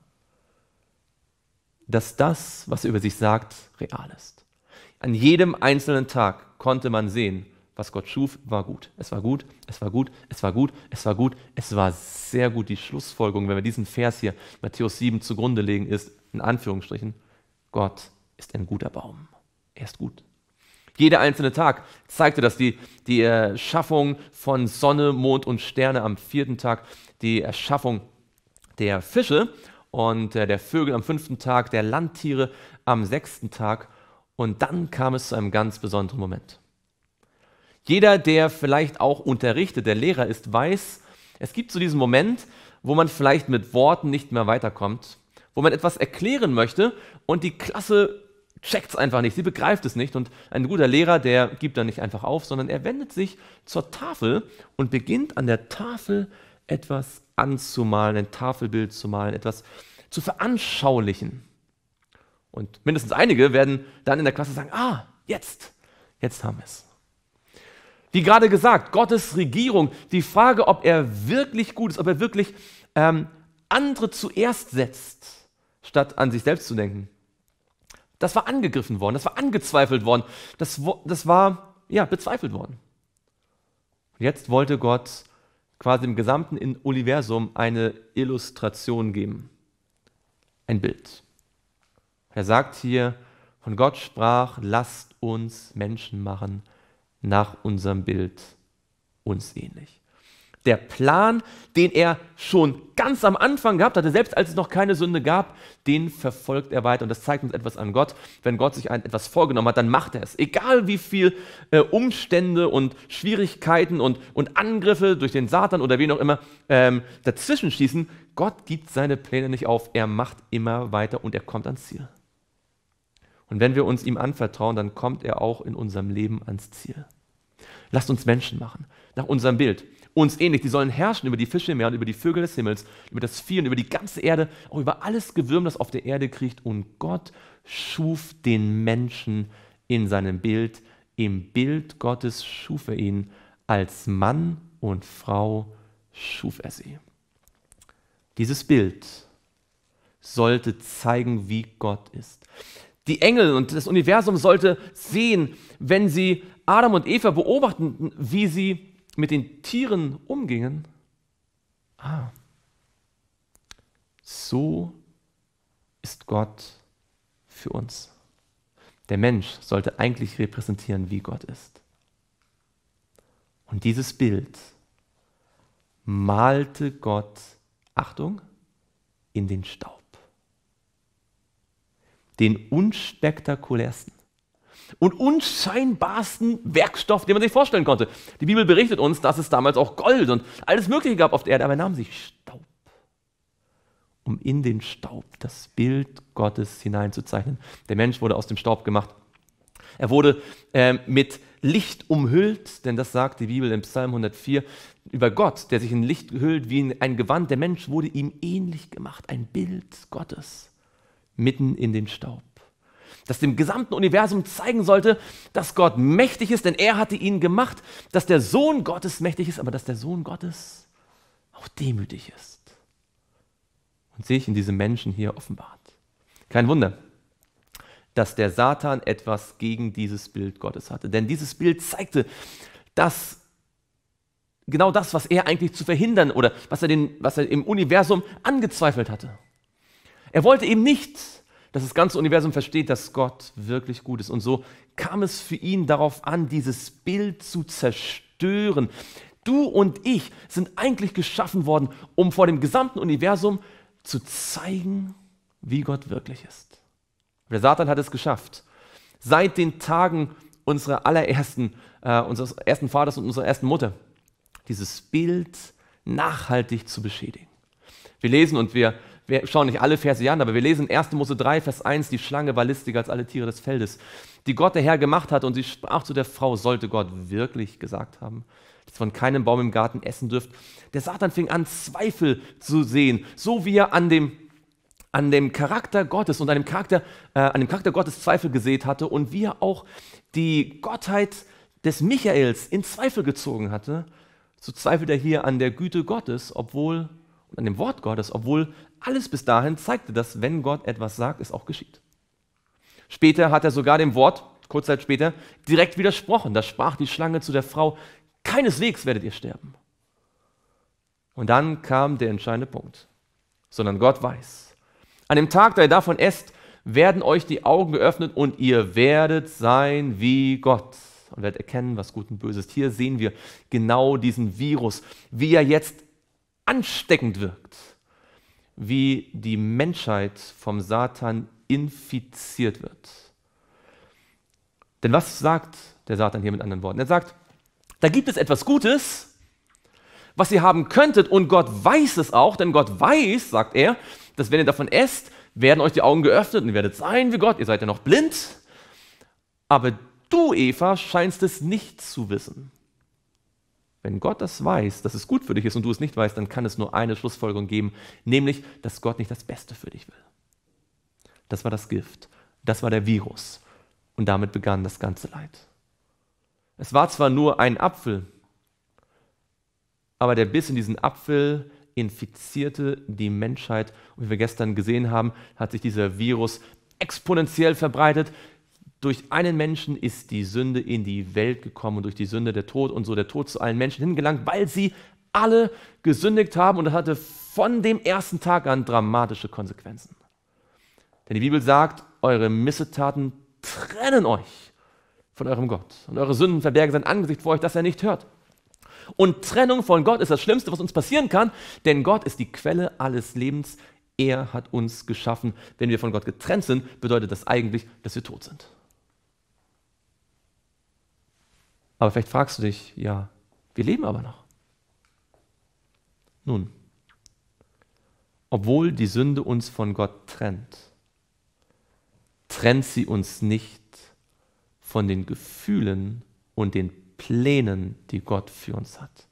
dass das, was er über sich sagt, real ist. An jedem einzelnen Tag konnte man sehen, was Gott schuf, war gut. Es war gut, es war gut, es war gut, es war gut, es war sehr gut. Die Schlussfolgerung, wenn wir diesen Vers hier, Matthäus 7, zugrunde legen, ist, in Anführungsstrichen, Gott ist ein guter Baum. Er ist gut. Jeder einzelne Tag zeigte das. Die, die Erschaffung von Sonne, Mond und Sterne am vierten Tag, die Erschaffung der Fische und äh, der Vögel am fünften Tag, der Landtiere am sechsten Tag. Und dann kam es zu einem ganz besonderen Moment. Jeder, der vielleicht auch unterrichtet, der Lehrer ist, weiß, es gibt so diesen Moment, wo man vielleicht mit Worten nicht mehr weiterkommt, wo man etwas erklären möchte und die Klasse checkt es einfach nicht, sie begreift es nicht. Und ein guter Lehrer, der gibt dann nicht einfach auf, sondern er wendet sich zur Tafel und beginnt an der Tafel etwas anzumalen, ein Tafelbild zu malen, etwas zu veranschaulichen. Und mindestens einige werden dann in der Klasse sagen, ah, jetzt, jetzt haben wir es. Wie gerade gesagt, Gottes Regierung, die Frage, ob er wirklich gut ist, ob er wirklich ähm, andere zuerst setzt, statt an sich selbst zu denken. Das war angegriffen worden, das war angezweifelt worden, das, das war ja, bezweifelt worden. Und jetzt wollte Gott quasi im gesamten Universum eine Illustration geben, ein Bild. Er sagt hier, von Gott sprach, lasst uns Menschen machen nach unserem Bild uns ähnlich der Plan, den er schon ganz am Anfang gehabt hatte, selbst als es noch keine Sünde gab, den verfolgt er weiter. Und das zeigt uns etwas an Gott. Wenn Gott sich ein, etwas vorgenommen hat, dann macht er es. Egal wie viel äh, Umstände und Schwierigkeiten und, und Angriffe durch den Satan oder wen auch immer ähm, dazwischen schießen, Gott gibt seine Pläne nicht auf. Er macht immer weiter und er kommt ans Ziel. Und wenn wir uns ihm anvertrauen, dann kommt er auch in unserem Leben ans Ziel. Lasst uns Menschen machen, nach unserem Bild uns ähnlich. Die sollen herrschen über die Fische im Meer und über die Vögel des Himmels, über das Vieh und über die ganze Erde, auch über alles Gewürm, das auf der Erde kriecht. Und Gott schuf den Menschen in seinem Bild. Im Bild Gottes schuf er ihn. Als Mann und Frau schuf er sie. Dieses Bild sollte zeigen, wie Gott ist. Die Engel und das Universum sollte sehen, wenn sie Adam und Eva beobachten, wie sie mit den Tieren umgingen, ah, so ist Gott für uns. Der Mensch sollte eigentlich repräsentieren, wie Gott ist. Und dieses Bild malte Gott, Achtung, in den Staub. Den unspektakulärsten, und unscheinbarsten Werkstoff, den man sich vorstellen konnte. Die Bibel berichtet uns, dass es damals auch Gold und alles Mögliche gab auf der Erde, aber nahm sich Staub, um in den Staub das Bild Gottes hineinzuzeichnen. Der Mensch wurde aus dem Staub gemacht. Er wurde äh, mit Licht umhüllt, denn das sagt die Bibel im Psalm 104 über Gott, der sich in Licht hüllt wie ein Gewand. Der Mensch wurde ihm ähnlich gemacht, ein Bild Gottes, mitten in den Staub das dem gesamten Universum zeigen sollte, dass Gott mächtig ist, denn er hatte ihn gemacht, dass der Sohn Gottes mächtig ist, aber dass der Sohn Gottes auch demütig ist. Und sehe ich in diesem Menschen hier offenbart. Kein Wunder, dass der Satan etwas gegen dieses Bild Gottes hatte. Denn dieses Bild zeigte, dass genau das, was er eigentlich zu verhindern oder was er, den, was er im Universum angezweifelt hatte. Er wollte eben nicht, dass das ganze Universum versteht, dass Gott wirklich gut ist. Und so kam es für ihn darauf an, dieses Bild zu zerstören. Du und ich sind eigentlich geschaffen worden, um vor dem gesamten Universum zu zeigen, wie Gott wirklich ist. Der Satan hat es geschafft. Seit den Tagen unserer allerersten, äh, unseres ersten Vaters und unserer ersten Mutter, dieses Bild nachhaltig zu beschädigen. Wir lesen und wir wir schauen nicht alle Verse an, aber wir lesen 1. Mose 3, Vers 1, die Schlange war listiger als alle Tiere des Feldes, die Gott der Herr gemacht hat und sie sprach zu der Frau, sollte Gott wirklich gesagt haben, dass von keinem Baum im Garten essen dürft. Der Satan fing an, Zweifel zu sehen, so wie er an dem an dem Charakter Gottes und an dem Charakter, äh, an dem Charakter Gottes Zweifel gesät hatte und wie er auch die Gottheit des Michaels in Zweifel gezogen hatte, so zweifelt er hier an der Güte Gottes, obwohl an dem Wort Gottes, obwohl alles bis dahin zeigte, dass wenn Gott etwas sagt, es auch geschieht. Später hat er sogar dem Wort, kurz Zeit später, direkt widersprochen. Da sprach die Schlange zu der Frau, keineswegs werdet ihr sterben. Und dann kam der entscheidende Punkt, sondern Gott weiß. An dem Tag, da ihr davon esst, werden euch die Augen geöffnet und ihr werdet sein wie Gott und werdet erkennen, was gut und böse ist. Hier sehen wir genau diesen Virus, wie er jetzt ansteckend wirkt, wie die Menschheit vom Satan infiziert wird. Denn was sagt der Satan hier mit anderen Worten? Er sagt, da gibt es etwas Gutes, was ihr haben könntet und Gott weiß es auch, denn Gott weiß, sagt er, dass wenn ihr davon esst, werden euch die Augen geöffnet und ihr werdet sein wie Gott, ihr seid ja noch blind. Aber du, Eva, scheinst es nicht zu wissen. Wenn Gott das weiß, dass es gut für dich ist und du es nicht weißt, dann kann es nur eine Schlussfolgerung geben, nämlich, dass Gott nicht das Beste für dich will. Das war das Gift, das war der Virus und damit begann das ganze Leid. Es war zwar nur ein Apfel, aber der Biss in diesen Apfel infizierte die Menschheit und wie wir gestern gesehen haben, hat sich dieser Virus exponentiell verbreitet durch einen Menschen ist die Sünde in die Welt gekommen und durch die Sünde der Tod und so der Tod zu allen Menschen hingelangt, weil sie alle gesündigt haben und das hatte von dem ersten Tag an dramatische Konsequenzen. Denn die Bibel sagt, eure Missetaten trennen euch von eurem Gott und eure Sünden verbergen sein Angesicht vor euch, dass er nicht hört. Und Trennung von Gott ist das Schlimmste, was uns passieren kann, denn Gott ist die Quelle alles Lebens. Er hat uns geschaffen. Wenn wir von Gott getrennt sind, bedeutet das eigentlich, dass wir tot sind. Aber vielleicht fragst du dich, ja, wir leben aber noch. Nun, obwohl die Sünde uns von Gott trennt, trennt sie uns nicht von den Gefühlen und den Plänen, die Gott für uns hat.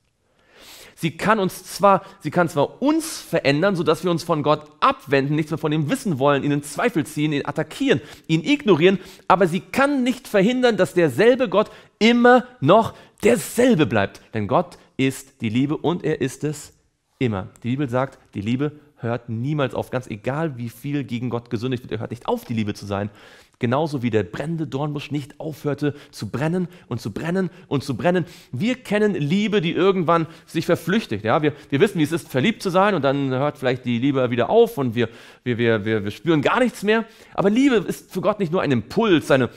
Sie kann uns zwar, sie kann zwar uns verändern, sodass wir uns von Gott abwenden, nichts mehr von ihm wissen wollen, ihn in Zweifel ziehen, ihn attackieren, ihn ignorieren, aber sie kann nicht verhindern, dass derselbe Gott immer noch derselbe bleibt. Denn Gott ist die Liebe und er ist es immer. Die Bibel sagt, die Liebe hört niemals auf, ganz egal wie viel gegen Gott gesündigt wird, er hört nicht auf, die Liebe zu sein. Genauso wie der brennende Dornbusch nicht aufhörte zu brennen und zu brennen und zu brennen. Wir kennen Liebe, die irgendwann sich verflüchtigt. Ja? Wir, wir wissen, wie es ist, verliebt zu sein und dann hört vielleicht die Liebe wieder auf und wir, wir, wir, wir, wir spüren gar nichts mehr. Aber Liebe ist für Gott nicht nur ein Impuls, eine,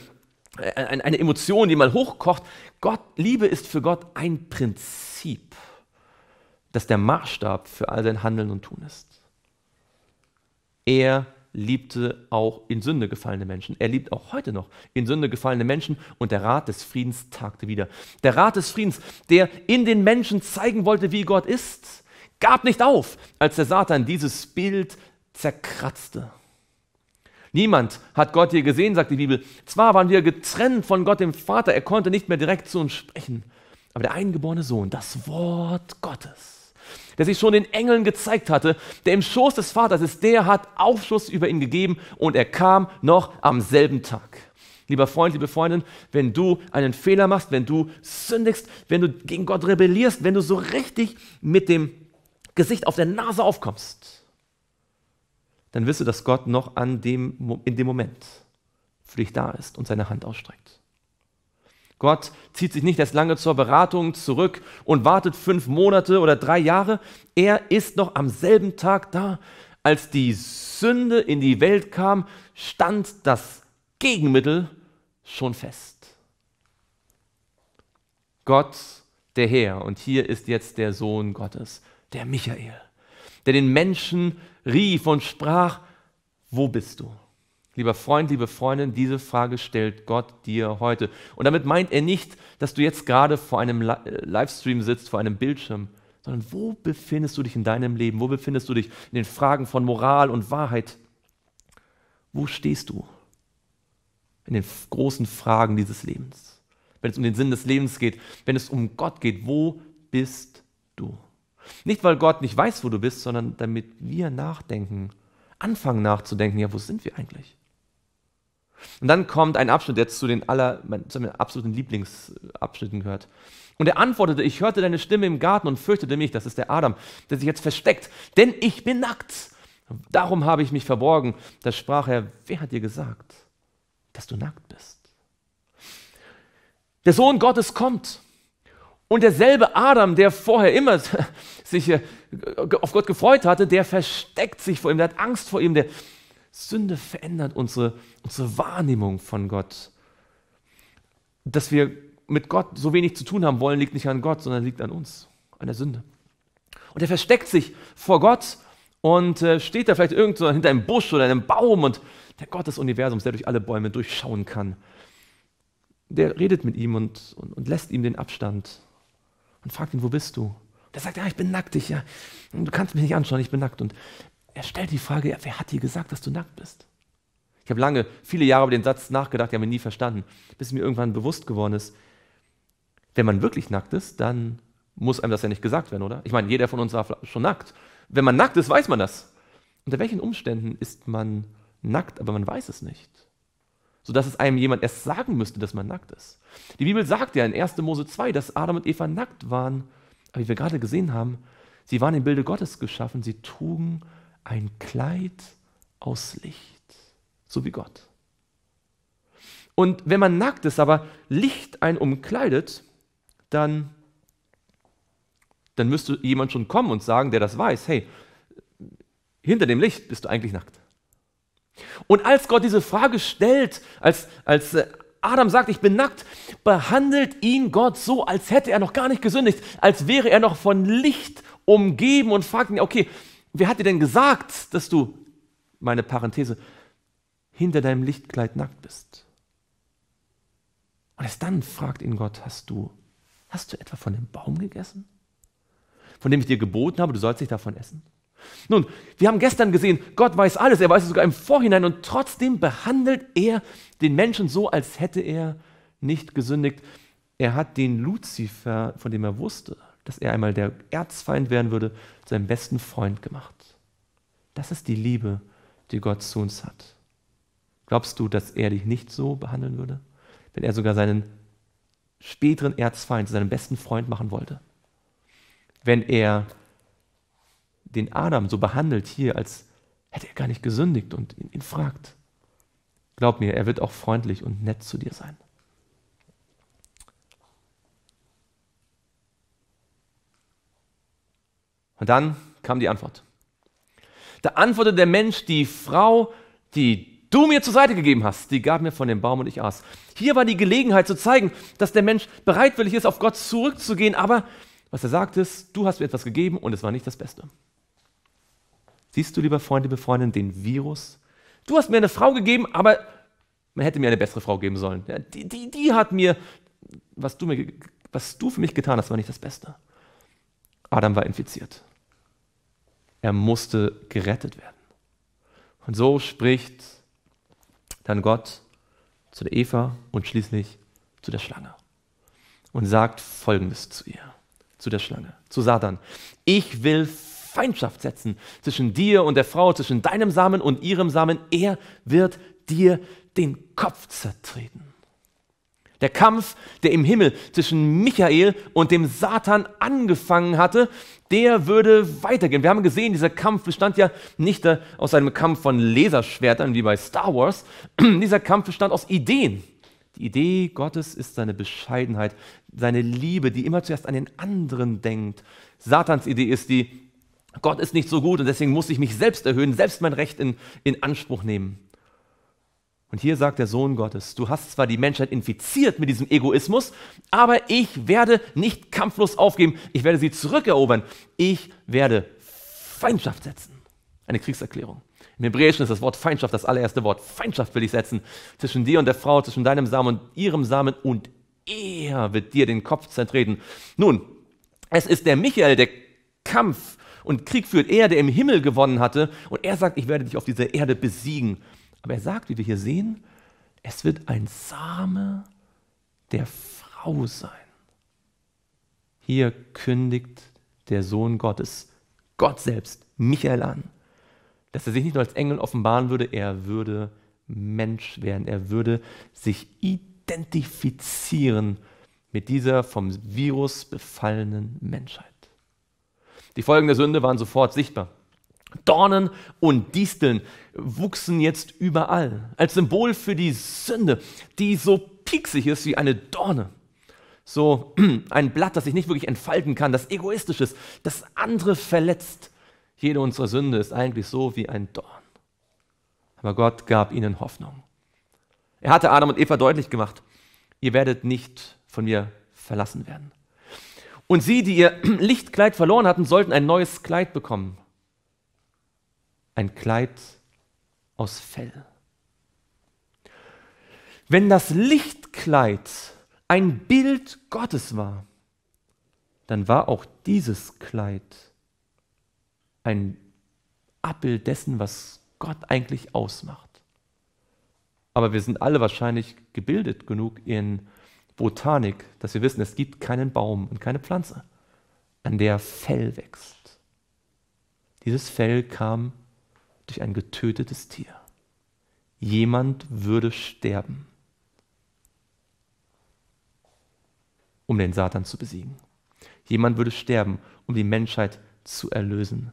eine, eine Emotion, die mal hochkocht. Gott, Liebe ist für Gott ein Prinzip, das der Maßstab für all sein Handeln und Tun ist er liebte auch in Sünde gefallene Menschen. Er liebt auch heute noch in Sünde gefallene Menschen und der Rat des Friedens tagte wieder. Der Rat des Friedens, der in den Menschen zeigen wollte, wie Gott ist, gab nicht auf, als der Satan dieses Bild zerkratzte. Niemand hat Gott hier gesehen, sagt die Bibel. Zwar waren wir getrennt von Gott dem Vater, er konnte nicht mehr direkt zu uns sprechen, aber der eingeborene Sohn, das Wort Gottes, der sich schon den Engeln gezeigt hatte, der im Schoß des Vaters ist, der hat Aufschluss über ihn gegeben und er kam noch am selben Tag. Lieber Freund, liebe Freundin, wenn du einen Fehler machst, wenn du sündigst, wenn du gegen Gott rebellierst, wenn du so richtig mit dem Gesicht auf der Nase aufkommst, dann wirst du, dass Gott noch an dem, in dem Moment für dich da ist und seine Hand ausstreckt. Gott zieht sich nicht erst lange zur Beratung zurück und wartet fünf Monate oder drei Jahre. Er ist noch am selben Tag da. Als die Sünde in die Welt kam, stand das Gegenmittel schon fest. Gott, der Herr, und hier ist jetzt der Sohn Gottes, der Michael, der den Menschen rief und sprach, wo bist du? Lieber Freund, liebe Freundin, diese Frage stellt Gott dir heute. Und damit meint er nicht, dass du jetzt gerade vor einem äh, Livestream sitzt, vor einem Bildschirm, sondern wo befindest du dich in deinem Leben? Wo befindest du dich in den Fragen von Moral und Wahrheit? Wo stehst du in den großen Fragen dieses Lebens? Wenn es um den Sinn des Lebens geht, wenn es um Gott geht, wo bist du? Nicht, weil Gott nicht weiß, wo du bist, sondern damit wir nachdenken, anfangen nachzudenken, ja, wo sind wir eigentlich? Und dann kommt ein Abschnitt, der zu den aller, zu meinen absoluten Lieblingsabschnitten gehört. Und er antwortete, ich hörte deine Stimme im Garten und fürchtete mich, das ist der Adam, der sich jetzt versteckt, denn ich bin nackt. Darum habe ich mich verborgen. Da sprach er, wer hat dir gesagt, dass du nackt bist? Der Sohn Gottes kommt. Und derselbe Adam, der vorher immer sich äh, auf Gott gefreut hatte, der versteckt sich vor ihm, der hat Angst vor ihm, der, Sünde verändert unsere, unsere Wahrnehmung von Gott. Dass wir mit Gott so wenig zu tun haben wollen, liegt nicht an Gott, sondern liegt an uns, an der Sünde. Und er versteckt sich vor Gott und äh, steht da vielleicht irgendwo hinter einem Busch oder einem Baum und der Gott des Universums, der durch alle Bäume durchschauen kann, der redet mit ihm und, und, und lässt ihm den Abstand und fragt ihn, wo bist du? Der sagt, ja, ich bin nackt, ich, ja, du kannst mich nicht anschauen, ich bin nackt. Und er stellt die Frage, wer hat dir gesagt, dass du nackt bist? Ich habe lange, viele Jahre über den Satz nachgedacht, ich habe ihn nie verstanden, bis mir irgendwann bewusst geworden ist, wenn man wirklich nackt ist, dann muss einem das ja nicht gesagt werden, oder? Ich meine, jeder von uns war schon nackt. Wenn man nackt ist, weiß man das. Unter welchen Umständen ist man nackt, aber man weiß es nicht? Sodass es einem jemand erst sagen müsste, dass man nackt ist. Die Bibel sagt ja in 1. Mose 2, dass Adam und Eva nackt waren. Aber wie wir gerade gesehen haben, sie waren im Bilde Gottes geschaffen, sie trugen ein Kleid aus Licht, so wie Gott. Und wenn man nackt ist, aber Licht einen umkleidet, dann, dann müsste jemand schon kommen und sagen, der das weiß, hey, hinter dem Licht bist du eigentlich nackt. Und als Gott diese Frage stellt, als, als äh, Adam sagt, ich bin nackt, behandelt ihn Gott so, als hätte er noch gar nicht gesündigt, als wäre er noch von Licht umgeben und fragt ihn, okay, Wer hat dir denn gesagt, dass du, meine Parenthese, hinter deinem Lichtkleid nackt bist? Und erst dann fragt ihn Gott, hast du, hast du etwa von dem Baum gegessen? Von dem ich dir geboten habe, du sollst dich davon essen? Nun, wir haben gestern gesehen, Gott weiß alles, er weiß es sogar im Vorhinein und trotzdem behandelt er den Menschen so, als hätte er nicht gesündigt. Er hat den Luzifer, von dem er wusste, dass er einmal der Erzfeind werden würde, zu seinem besten Freund gemacht. Das ist die Liebe, die Gott zu uns hat. Glaubst du, dass er dich nicht so behandeln würde, wenn er sogar seinen späteren Erzfeind zu seinem besten Freund machen wollte? Wenn er den Adam so behandelt hier, als hätte er gar nicht gesündigt und ihn, ihn fragt. Glaub mir, er wird auch freundlich und nett zu dir sein. Und dann kam die Antwort. Da antwortete der Mensch, die Frau, die du mir zur Seite gegeben hast, die gab mir von dem Baum und ich aß. Hier war die Gelegenheit zu zeigen, dass der Mensch bereitwillig ist, auf Gott zurückzugehen, aber was er sagt ist, du hast mir etwas gegeben und es war nicht das Beste. Siehst du, lieber Freunde, liebe Freundin, den Virus? Du hast mir eine Frau gegeben, aber man hätte mir eine bessere Frau geben sollen. Ja, die, die, die hat mir was, du mir, was du für mich getan hast, war nicht das Beste. Adam war infiziert. Er musste gerettet werden. Und so spricht dann Gott zu der Eva und schließlich zu der Schlange und sagt Folgendes zu ihr, zu der Schlange, zu Satan. Ich will Feindschaft setzen zwischen dir und der Frau, zwischen deinem Samen und ihrem Samen. Er wird dir den Kopf zertreten. Der Kampf, der im Himmel zwischen Michael und dem Satan angefangen hatte, der würde weitergehen. Wir haben gesehen, dieser Kampf bestand ja nicht äh, aus einem Kampf von Laserschwertern wie bei Star Wars. dieser Kampf bestand aus Ideen. Die Idee Gottes ist seine Bescheidenheit, seine Liebe, die immer zuerst an den anderen denkt. Satans Idee ist die, Gott ist nicht so gut und deswegen muss ich mich selbst erhöhen, selbst mein Recht in, in Anspruch nehmen. Und hier sagt der Sohn Gottes, du hast zwar die Menschheit infiziert mit diesem Egoismus, aber ich werde nicht kampflos aufgeben, ich werde sie zurückerobern, ich werde Feindschaft setzen. Eine Kriegserklärung. Im Hebräischen ist das Wort Feindschaft das allererste Wort. Feindschaft will ich setzen zwischen dir und der Frau, zwischen deinem Samen und ihrem Samen und er wird dir den Kopf zertreten. Nun, es ist der Michael, der Kampf und Krieg führt, er, der im Himmel gewonnen hatte und er sagt, ich werde dich auf dieser Erde besiegen. Aber er sagt, wie wir hier sehen, es wird ein Same der Frau sein. Hier kündigt der Sohn Gottes, Gott selbst, Michael an, dass er sich nicht nur als Engel offenbaren würde, er würde Mensch werden, er würde sich identifizieren mit dieser vom Virus befallenen Menschheit. Die Folgen der Sünde waren sofort sichtbar. Dornen und Disteln wuchsen jetzt überall, als Symbol für die Sünde, die so pieksig ist wie eine Dorne. So ein Blatt, das sich nicht wirklich entfalten kann, das egoistisch ist, das andere verletzt. Jede unserer Sünde ist eigentlich so wie ein Dorn. Aber Gott gab ihnen Hoffnung. Er hatte Adam und Eva deutlich gemacht, ihr werdet nicht von mir verlassen werden. Und sie, die ihr Lichtkleid verloren hatten, sollten ein neues Kleid bekommen ein Kleid aus Fell. Wenn das Lichtkleid ein Bild Gottes war, dann war auch dieses Kleid ein Abbild dessen, was Gott eigentlich ausmacht. Aber wir sind alle wahrscheinlich gebildet genug in Botanik, dass wir wissen, es gibt keinen Baum und keine Pflanze, an der Fell wächst. Dieses Fell kam durch ein getötetes Tier. Jemand würde sterben, um den Satan zu besiegen. Jemand würde sterben, um die Menschheit zu erlösen.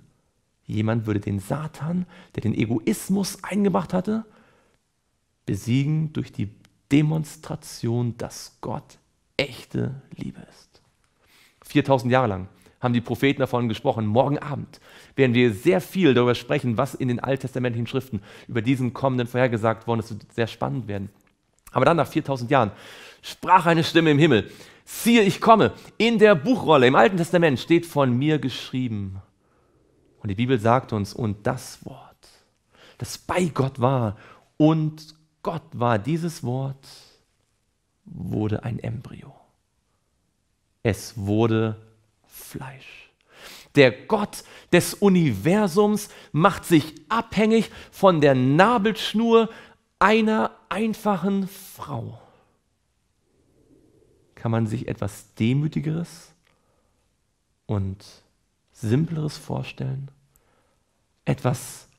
Jemand würde den Satan, der den Egoismus eingebracht hatte, besiegen durch die Demonstration, dass Gott echte Liebe ist. 4000 Jahre lang haben die Propheten davon gesprochen. Morgen Abend werden wir sehr viel darüber sprechen, was in den alttestamentlichen Schriften über diesen kommenden vorhergesagt worden ist. Das wird sehr spannend werden. Aber dann nach 4000 Jahren sprach eine Stimme im Himmel, siehe, ich komme. In der Buchrolle im Alten Testament steht von mir geschrieben. Und die Bibel sagt uns, und das Wort, das bei Gott war, und Gott war, dieses Wort wurde ein Embryo. Es wurde Fleisch. Der Gott des Universums macht sich abhängig von der Nabelschnur einer einfachen Frau. Kann man sich etwas Demütigeres und Simpleres vorstellen? Etwas,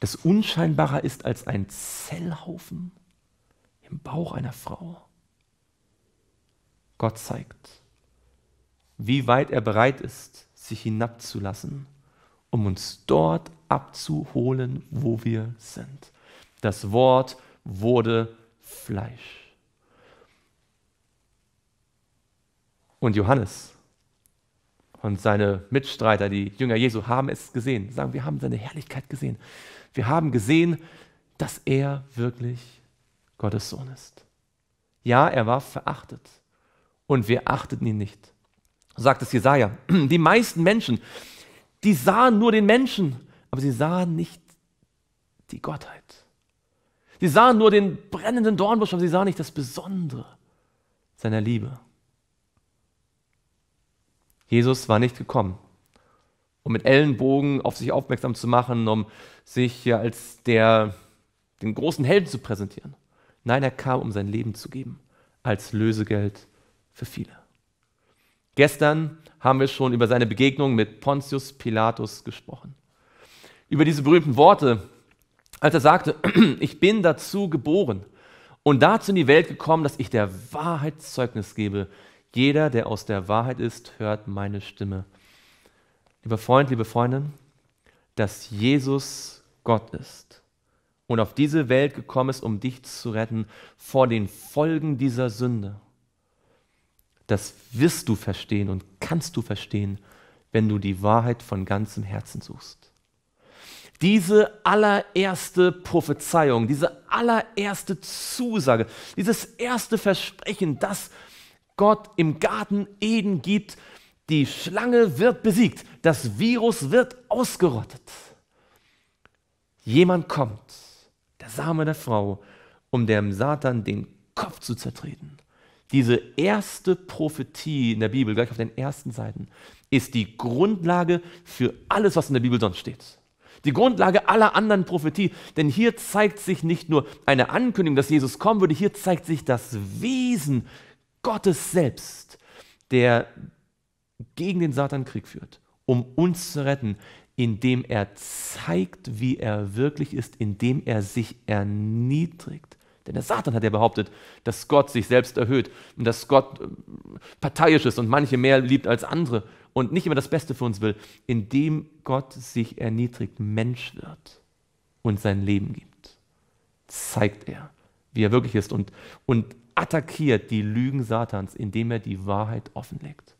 das unscheinbarer ist als ein Zellhaufen im Bauch einer Frau? Gott zeigt, wie weit er bereit ist, sich hinabzulassen, um uns dort abzuholen, wo wir sind. Das Wort wurde Fleisch. Und Johannes und seine Mitstreiter, die Jünger Jesu, haben es gesehen. Sagen, wir haben seine Herrlichkeit gesehen. Wir haben gesehen, dass er wirklich Gottes Sohn ist. Ja, er war verachtet und wir achteten ihn nicht sagt es Jesaja. Die meisten Menschen, die sahen nur den Menschen, aber sie sahen nicht die Gottheit. Sie sahen nur den brennenden Dornbusch, aber sie sahen nicht das Besondere seiner Liebe. Jesus war nicht gekommen, um mit Ellenbogen auf sich aufmerksam zu machen, um sich als der, den großen Helden zu präsentieren. Nein, er kam, um sein Leben zu geben, als Lösegeld für viele. Gestern haben wir schon über seine Begegnung mit Pontius Pilatus gesprochen. Über diese berühmten Worte, als er sagte, ich bin dazu geboren und dazu in die Welt gekommen, dass ich der Wahrheit Zeugnis gebe. Jeder, der aus der Wahrheit ist, hört meine Stimme. Lieber Freund, liebe Freundin, dass Jesus Gott ist und auf diese Welt gekommen ist, um dich zu retten vor den Folgen dieser Sünde. Das wirst du verstehen und kannst du verstehen, wenn du die Wahrheit von ganzem Herzen suchst. Diese allererste Prophezeiung, diese allererste Zusage, dieses erste Versprechen, das Gott im Garten Eden gibt, die Schlange wird besiegt, das Virus wird ausgerottet. Jemand kommt, der Same der Frau, um dem Satan den Kopf zu zertreten. Diese erste Prophetie in der Bibel, gleich auf den ersten Seiten, ist die Grundlage für alles, was in der Bibel sonst steht. Die Grundlage aller anderen Prophetie. Denn hier zeigt sich nicht nur eine Ankündigung, dass Jesus kommen würde, hier zeigt sich das Wesen Gottes selbst, der gegen den Satan Krieg führt, um uns zu retten, indem er zeigt, wie er wirklich ist, indem er sich erniedrigt. Denn der Satan hat ja behauptet, dass Gott sich selbst erhöht und dass Gott äh, parteiisch ist und manche mehr liebt als andere und nicht immer das Beste für uns will, indem Gott sich erniedrigt, Mensch wird und sein Leben gibt. Zeigt er, wie er wirklich ist und, und attackiert die Lügen Satans, indem er die Wahrheit offenlegt.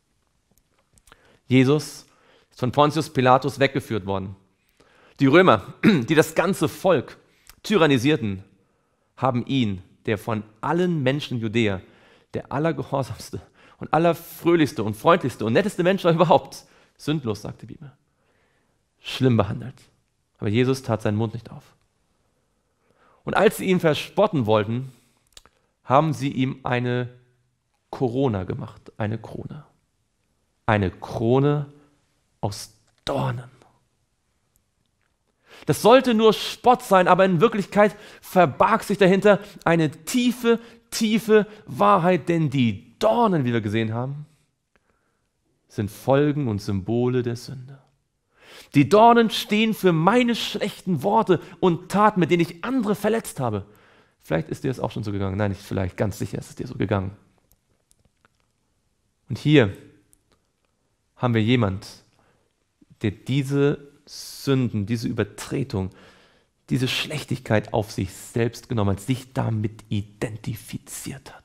Jesus ist von Pontius Pilatus weggeführt worden. Die Römer, die das ganze Volk tyrannisierten, haben ihn, der von allen Menschen Judäa, der allergehorsamste und allerfröhlichste und freundlichste und netteste Mensch überhaupt, sündlos, sagt die Bibel, schlimm behandelt. Aber Jesus tat seinen Mund nicht auf. Und als sie ihn verspotten wollten, haben sie ihm eine Corona gemacht, eine Krone. Eine Krone aus Dornen. Das sollte nur Spott sein, aber in Wirklichkeit verbarg sich dahinter eine tiefe, tiefe Wahrheit, denn die Dornen, wie wir gesehen haben, sind Folgen und Symbole der Sünde. Die Dornen stehen für meine schlechten Worte und Taten, mit denen ich andere verletzt habe. Vielleicht ist dir das auch schon so gegangen. Nein, nicht vielleicht, ganz sicher ist es dir so gegangen. Und hier haben wir jemand, der diese Sünden, diese Übertretung, diese Schlechtigkeit auf sich selbst genommen hat, sich damit identifiziert hat.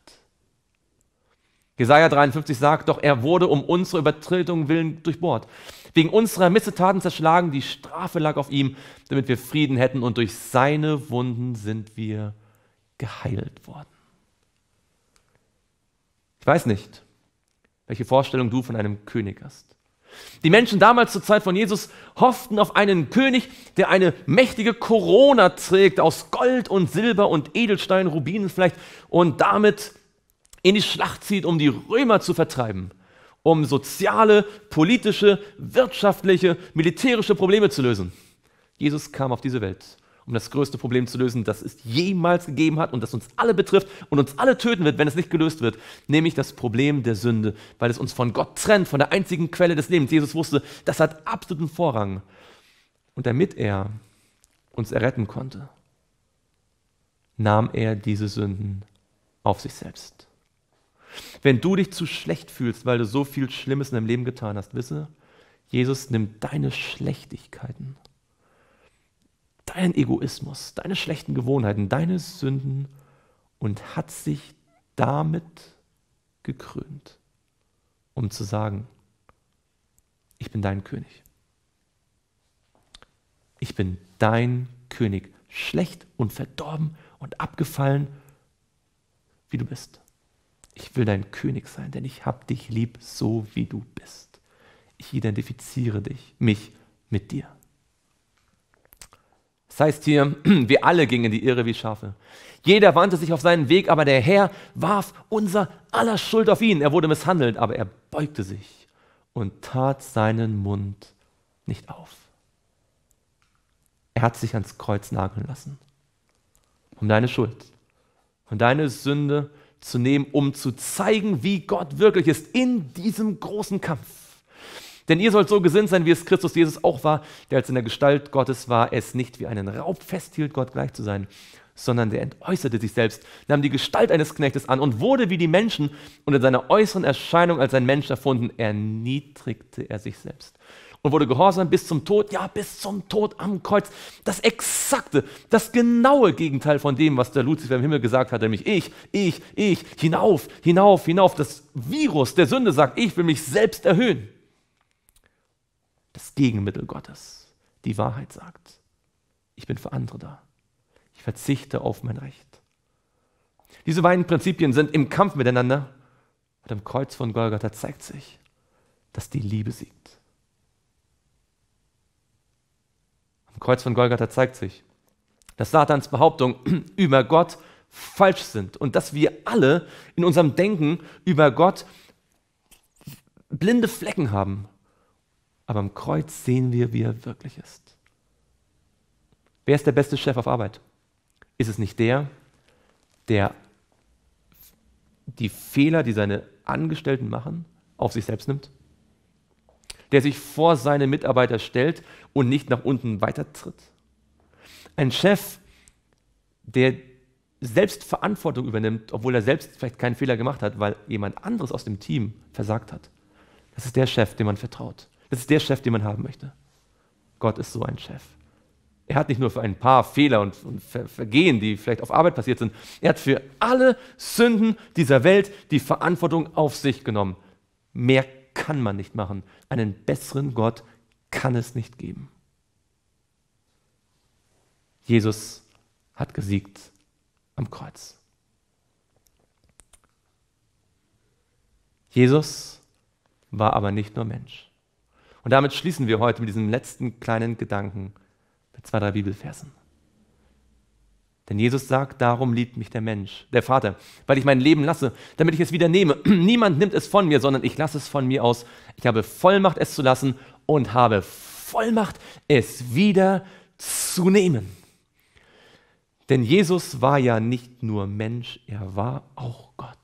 Jesaja 53 sagt, doch er wurde um unsere Übertretung willen durchbohrt. Wegen unserer Missetaten zerschlagen, die Strafe lag auf ihm, damit wir Frieden hätten und durch seine Wunden sind wir geheilt worden. Ich weiß nicht, welche Vorstellung du von einem König hast. Die Menschen damals zur Zeit von Jesus hofften auf einen König, der eine mächtige Corona trägt aus Gold und Silber und Edelstein, Rubinen vielleicht, und damit in die Schlacht zieht, um die Römer zu vertreiben, um soziale, politische, wirtschaftliche, militärische Probleme zu lösen. Jesus kam auf diese Welt um das größte Problem zu lösen, das es jemals gegeben hat und das uns alle betrifft und uns alle töten wird, wenn es nicht gelöst wird, nämlich das Problem der Sünde, weil es uns von Gott trennt, von der einzigen Quelle des Lebens. Jesus wusste, das hat absoluten Vorrang. Und damit er uns erretten konnte, nahm er diese Sünden auf sich selbst. Wenn du dich zu schlecht fühlst, weil du so viel Schlimmes in deinem Leben getan hast, wisse, Jesus nimmt deine Schlechtigkeiten deinen Egoismus, deine schlechten Gewohnheiten, deine Sünden und hat sich damit gekrönt, um zu sagen, ich bin dein König. Ich bin dein König, schlecht und verdorben und abgefallen, wie du bist. Ich will dein König sein, denn ich habe dich lieb, so wie du bist. Ich identifiziere dich, mich mit dir. Das heißt hier, wir alle gingen die Irre wie Schafe. Jeder wandte sich auf seinen Weg, aber der Herr warf unser aller Schuld auf ihn. Er wurde misshandelt, aber er beugte sich und tat seinen Mund nicht auf. Er hat sich ans Kreuz nageln lassen, um deine Schuld und deine Sünde zu nehmen, um zu zeigen, wie Gott wirklich ist in diesem großen Kampf. Denn ihr sollt so gesinnt sein, wie es Christus Jesus auch war, der als in der Gestalt Gottes war, es nicht wie einen Raub festhielt, Gott gleich zu sein, sondern der entäußerte sich selbst, nahm die Gestalt eines Knechtes an und wurde wie die Menschen und in seiner äußeren Erscheinung als ein Mensch erfunden, erniedrigte er sich selbst und wurde gehorsam bis zum Tod, ja, bis zum Tod am Kreuz. Das exakte, das genaue Gegenteil von dem, was der Luzifer im Himmel gesagt hat, nämlich ich, ich, ich, hinauf, hinauf, hinauf. Das Virus der Sünde sagt, ich will mich selbst erhöhen das Gegenmittel Gottes, die Wahrheit sagt. Ich bin für andere da. Ich verzichte auf mein Recht. Diese beiden Prinzipien sind im Kampf miteinander und am Kreuz von Golgatha zeigt sich, dass die Liebe siegt. Am Kreuz von Golgatha zeigt sich, dass Satans Behauptungen über Gott falsch sind und dass wir alle in unserem Denken über Gott blinde Flecken haben aber am Kreuz sehen wir, wie er wirklich ist. Wer ist der beste Chef auf Arbeit? Ist es nicht der, der die Fehler, die seine Angestellten machen, auf sich selbst nimmt? Der sich vor seine Mitarbeiter stellt und nicht nach unten weitertritt? Ein Chef, der selbst Verantwortung übernimmt, obwohl er selbst vielleicht keinen Fehler gemacht hat, weil jemand anderes aus dem Team versagt hat. Das ist der Chef, dem man vertraut. Das ist der Chef, den man haben möchte. Gott ist so ein Chef. Er hat nicht nur für ein paar Fehler und, und Ver Vergehen, die vielleicht auf Arbeit passiert sind, er hat für alle Sünden dieser Welt die Verantwortung auf sich genommen. Mehr kann man nicht machen. Einen besseren Gott kann es nicht geben. Jesus hat gesiegt am Kreuz. Jesus war aber nicht nur Mensch. Und damit schließen wir heute mit diesem letzten kleinen Gedanken mit zwei, drei Bibelversen. Denn Jesus sagt, darum liebt mich der Mensch, der Vater, weil ich mein Leben lasse, damit ich es wieder nehme. Niemand nimmt es von mir, sondern ich lasse es von mir aus. Ich habe Vollmacht, es zu lassen und habe Vollmacht, es wieder zu nehmen. Denn Jesus war ja nicht nur Mensch, er war auch Gott.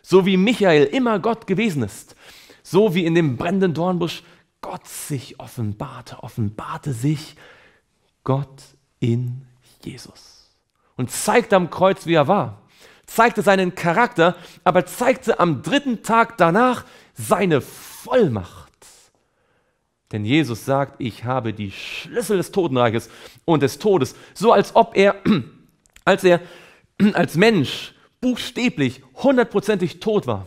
So wie Michael immer Gott gewesen ist, so wie in dem brennenden Dornbusch Gott sich offenbarte, offenbarte sich Gott in Jesus und zeigte am Kreuz, wie er war, zeigte seinen Charakter, aber zeigte am dritten Tag danach seine Vollmacht. Denn Jesus sagt, ich habe die Schlüssel des Totenreiches und des Todes, so als ob er, als er als Mensch buchstäblich hundertprozentig tot war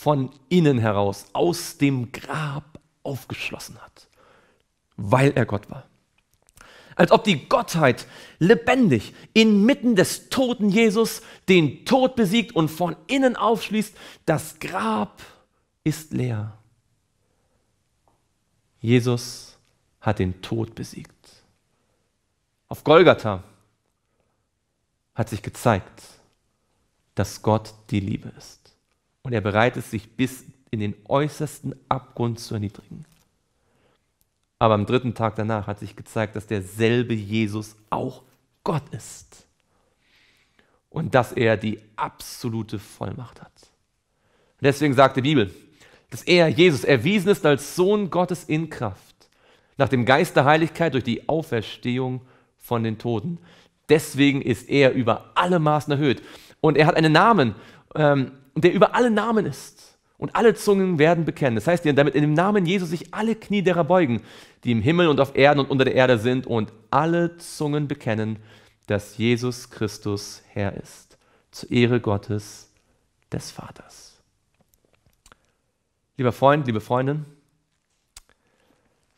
von innen heraus, aus dem Grab aufgeschlossen hat, weil er Gott war. Als ob die Gottheit lebendig inmitten des toten Jesus den Tod besiegt und von innen aufschließt, das Grab ist leer. Jesus hat den Tod besiegt. Auf Golgatha hat sich gezeigt, dass Gott die Liebe ist und er bereit ist, sich bis in den äußersten Abgrund zu erniedrigen. Aber am dritten Tag danach hat sich gezeigt, dass derselbe Jesus auch Gott ist und dass er die absolute Vollmacht hat. Und deswegen sagt die Bibel, dass er, Jesus, erwiesen ist als Sohn Gottes in Kraft, nach dem Geist der Heiligkeit durch die Auferstehung von den Toten. Deswegen ist er über alle Maßen erhöht. Und er hat einen Namen, ähm, und der über alle Namen ist. Und alle Zungen werden bekennen. Das heißt, damit in dem Namen Jesu sich alle Knie derer beugen, die im Himmel und auf Erden und unter der Erde sind, und alle Zungen bekennen, dass Jesus Christus Herr ist, zur Ehre Gottes des Vaters. Lieber Freund, liebe Freundin,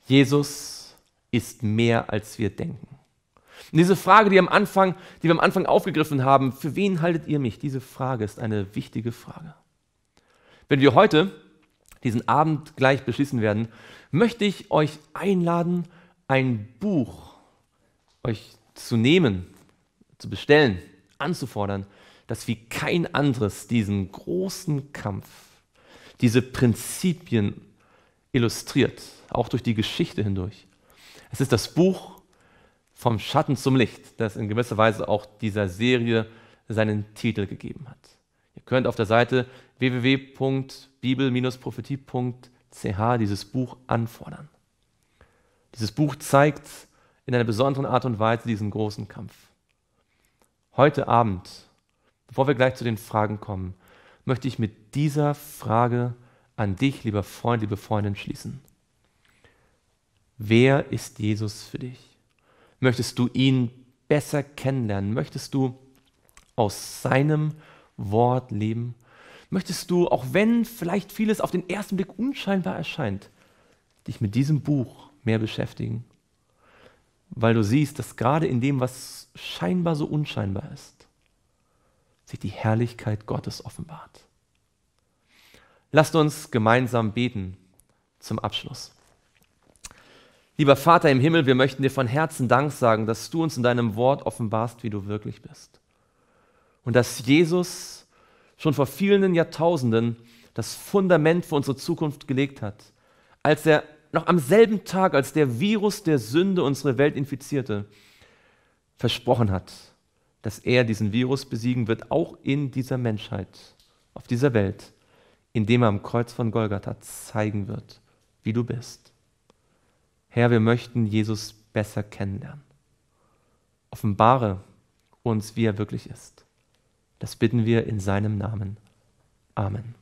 Jesus ist mehr, als wir denken. Und diese Frage, die, am Anfang, die wir am Anfang aufgegriffen haben, für wen haltet ihr mich? Diese Frage ist eine wichtige Frage. Wenn wir heute diesen Abend gleich beschließen werden, möchte ich euch einladen, ein Buch euch zu nehmen, zu bestellen, anzufordern, das wie kein anderes diesen großen Kampf, diese Prinzipien illustriert, auch durch die Geschichte hindurch. Es ist das Buch vom Schatten zum Licht, das in gewisser Weise auch dieser Serie seinen Titel gegeben hat. Ihr könnt auf der Seite www.bibel-prophetie.ch dieses Buch anfordern. Dieses Buch zeigt in einer besonderen Art und Weise diesen großen Kampf. Heute Abend, bevor wir gleich zu den Fragen kommen, möchte ich mit dieser Frage an dich, lieber Freund, liebe Freundin, schließen. Wer ist Jesus für dich? Möchtest du ihn besser kennenlernen? Möchtest du aus seinem Wort leben? Möchtest du, auch wenn vielleicht vieles auf den ersten Blick unscheinbar erscheint, dich mit diesem Buch mehr beschäftigen? Weil du siehst, dass gerade in dem, was scheinbar so unscheinbar ist, sich die Herrlichkeit Gottes offenbart. Lasst uns gemeinsam beten zum Abschluss. Lieber Vater im Himmel, wir möchten dir von Herzen Dank sagen, dass du uns in deinem Wort offenbarst, wie du wirklich bist. Und dass Jesus schon vor vielen Jahrtausenden das Fundament für unsere Zukunft gelegt hat, als er noch am selben Tag, als der Virus der Sünde unsere Welt infizierte, versprochen hat, dass er diesen Virus besiegen wird, auch in dieser Menschheit, auf dieser Welt, indem er am Kreuz von Golgatha zeigen wird, wie du bist. Herr, wir möchten Jesus besser kennenlernen. Offenbare uns, wie er wirklich ist. Das bitten wir in seinem Namen. Amen.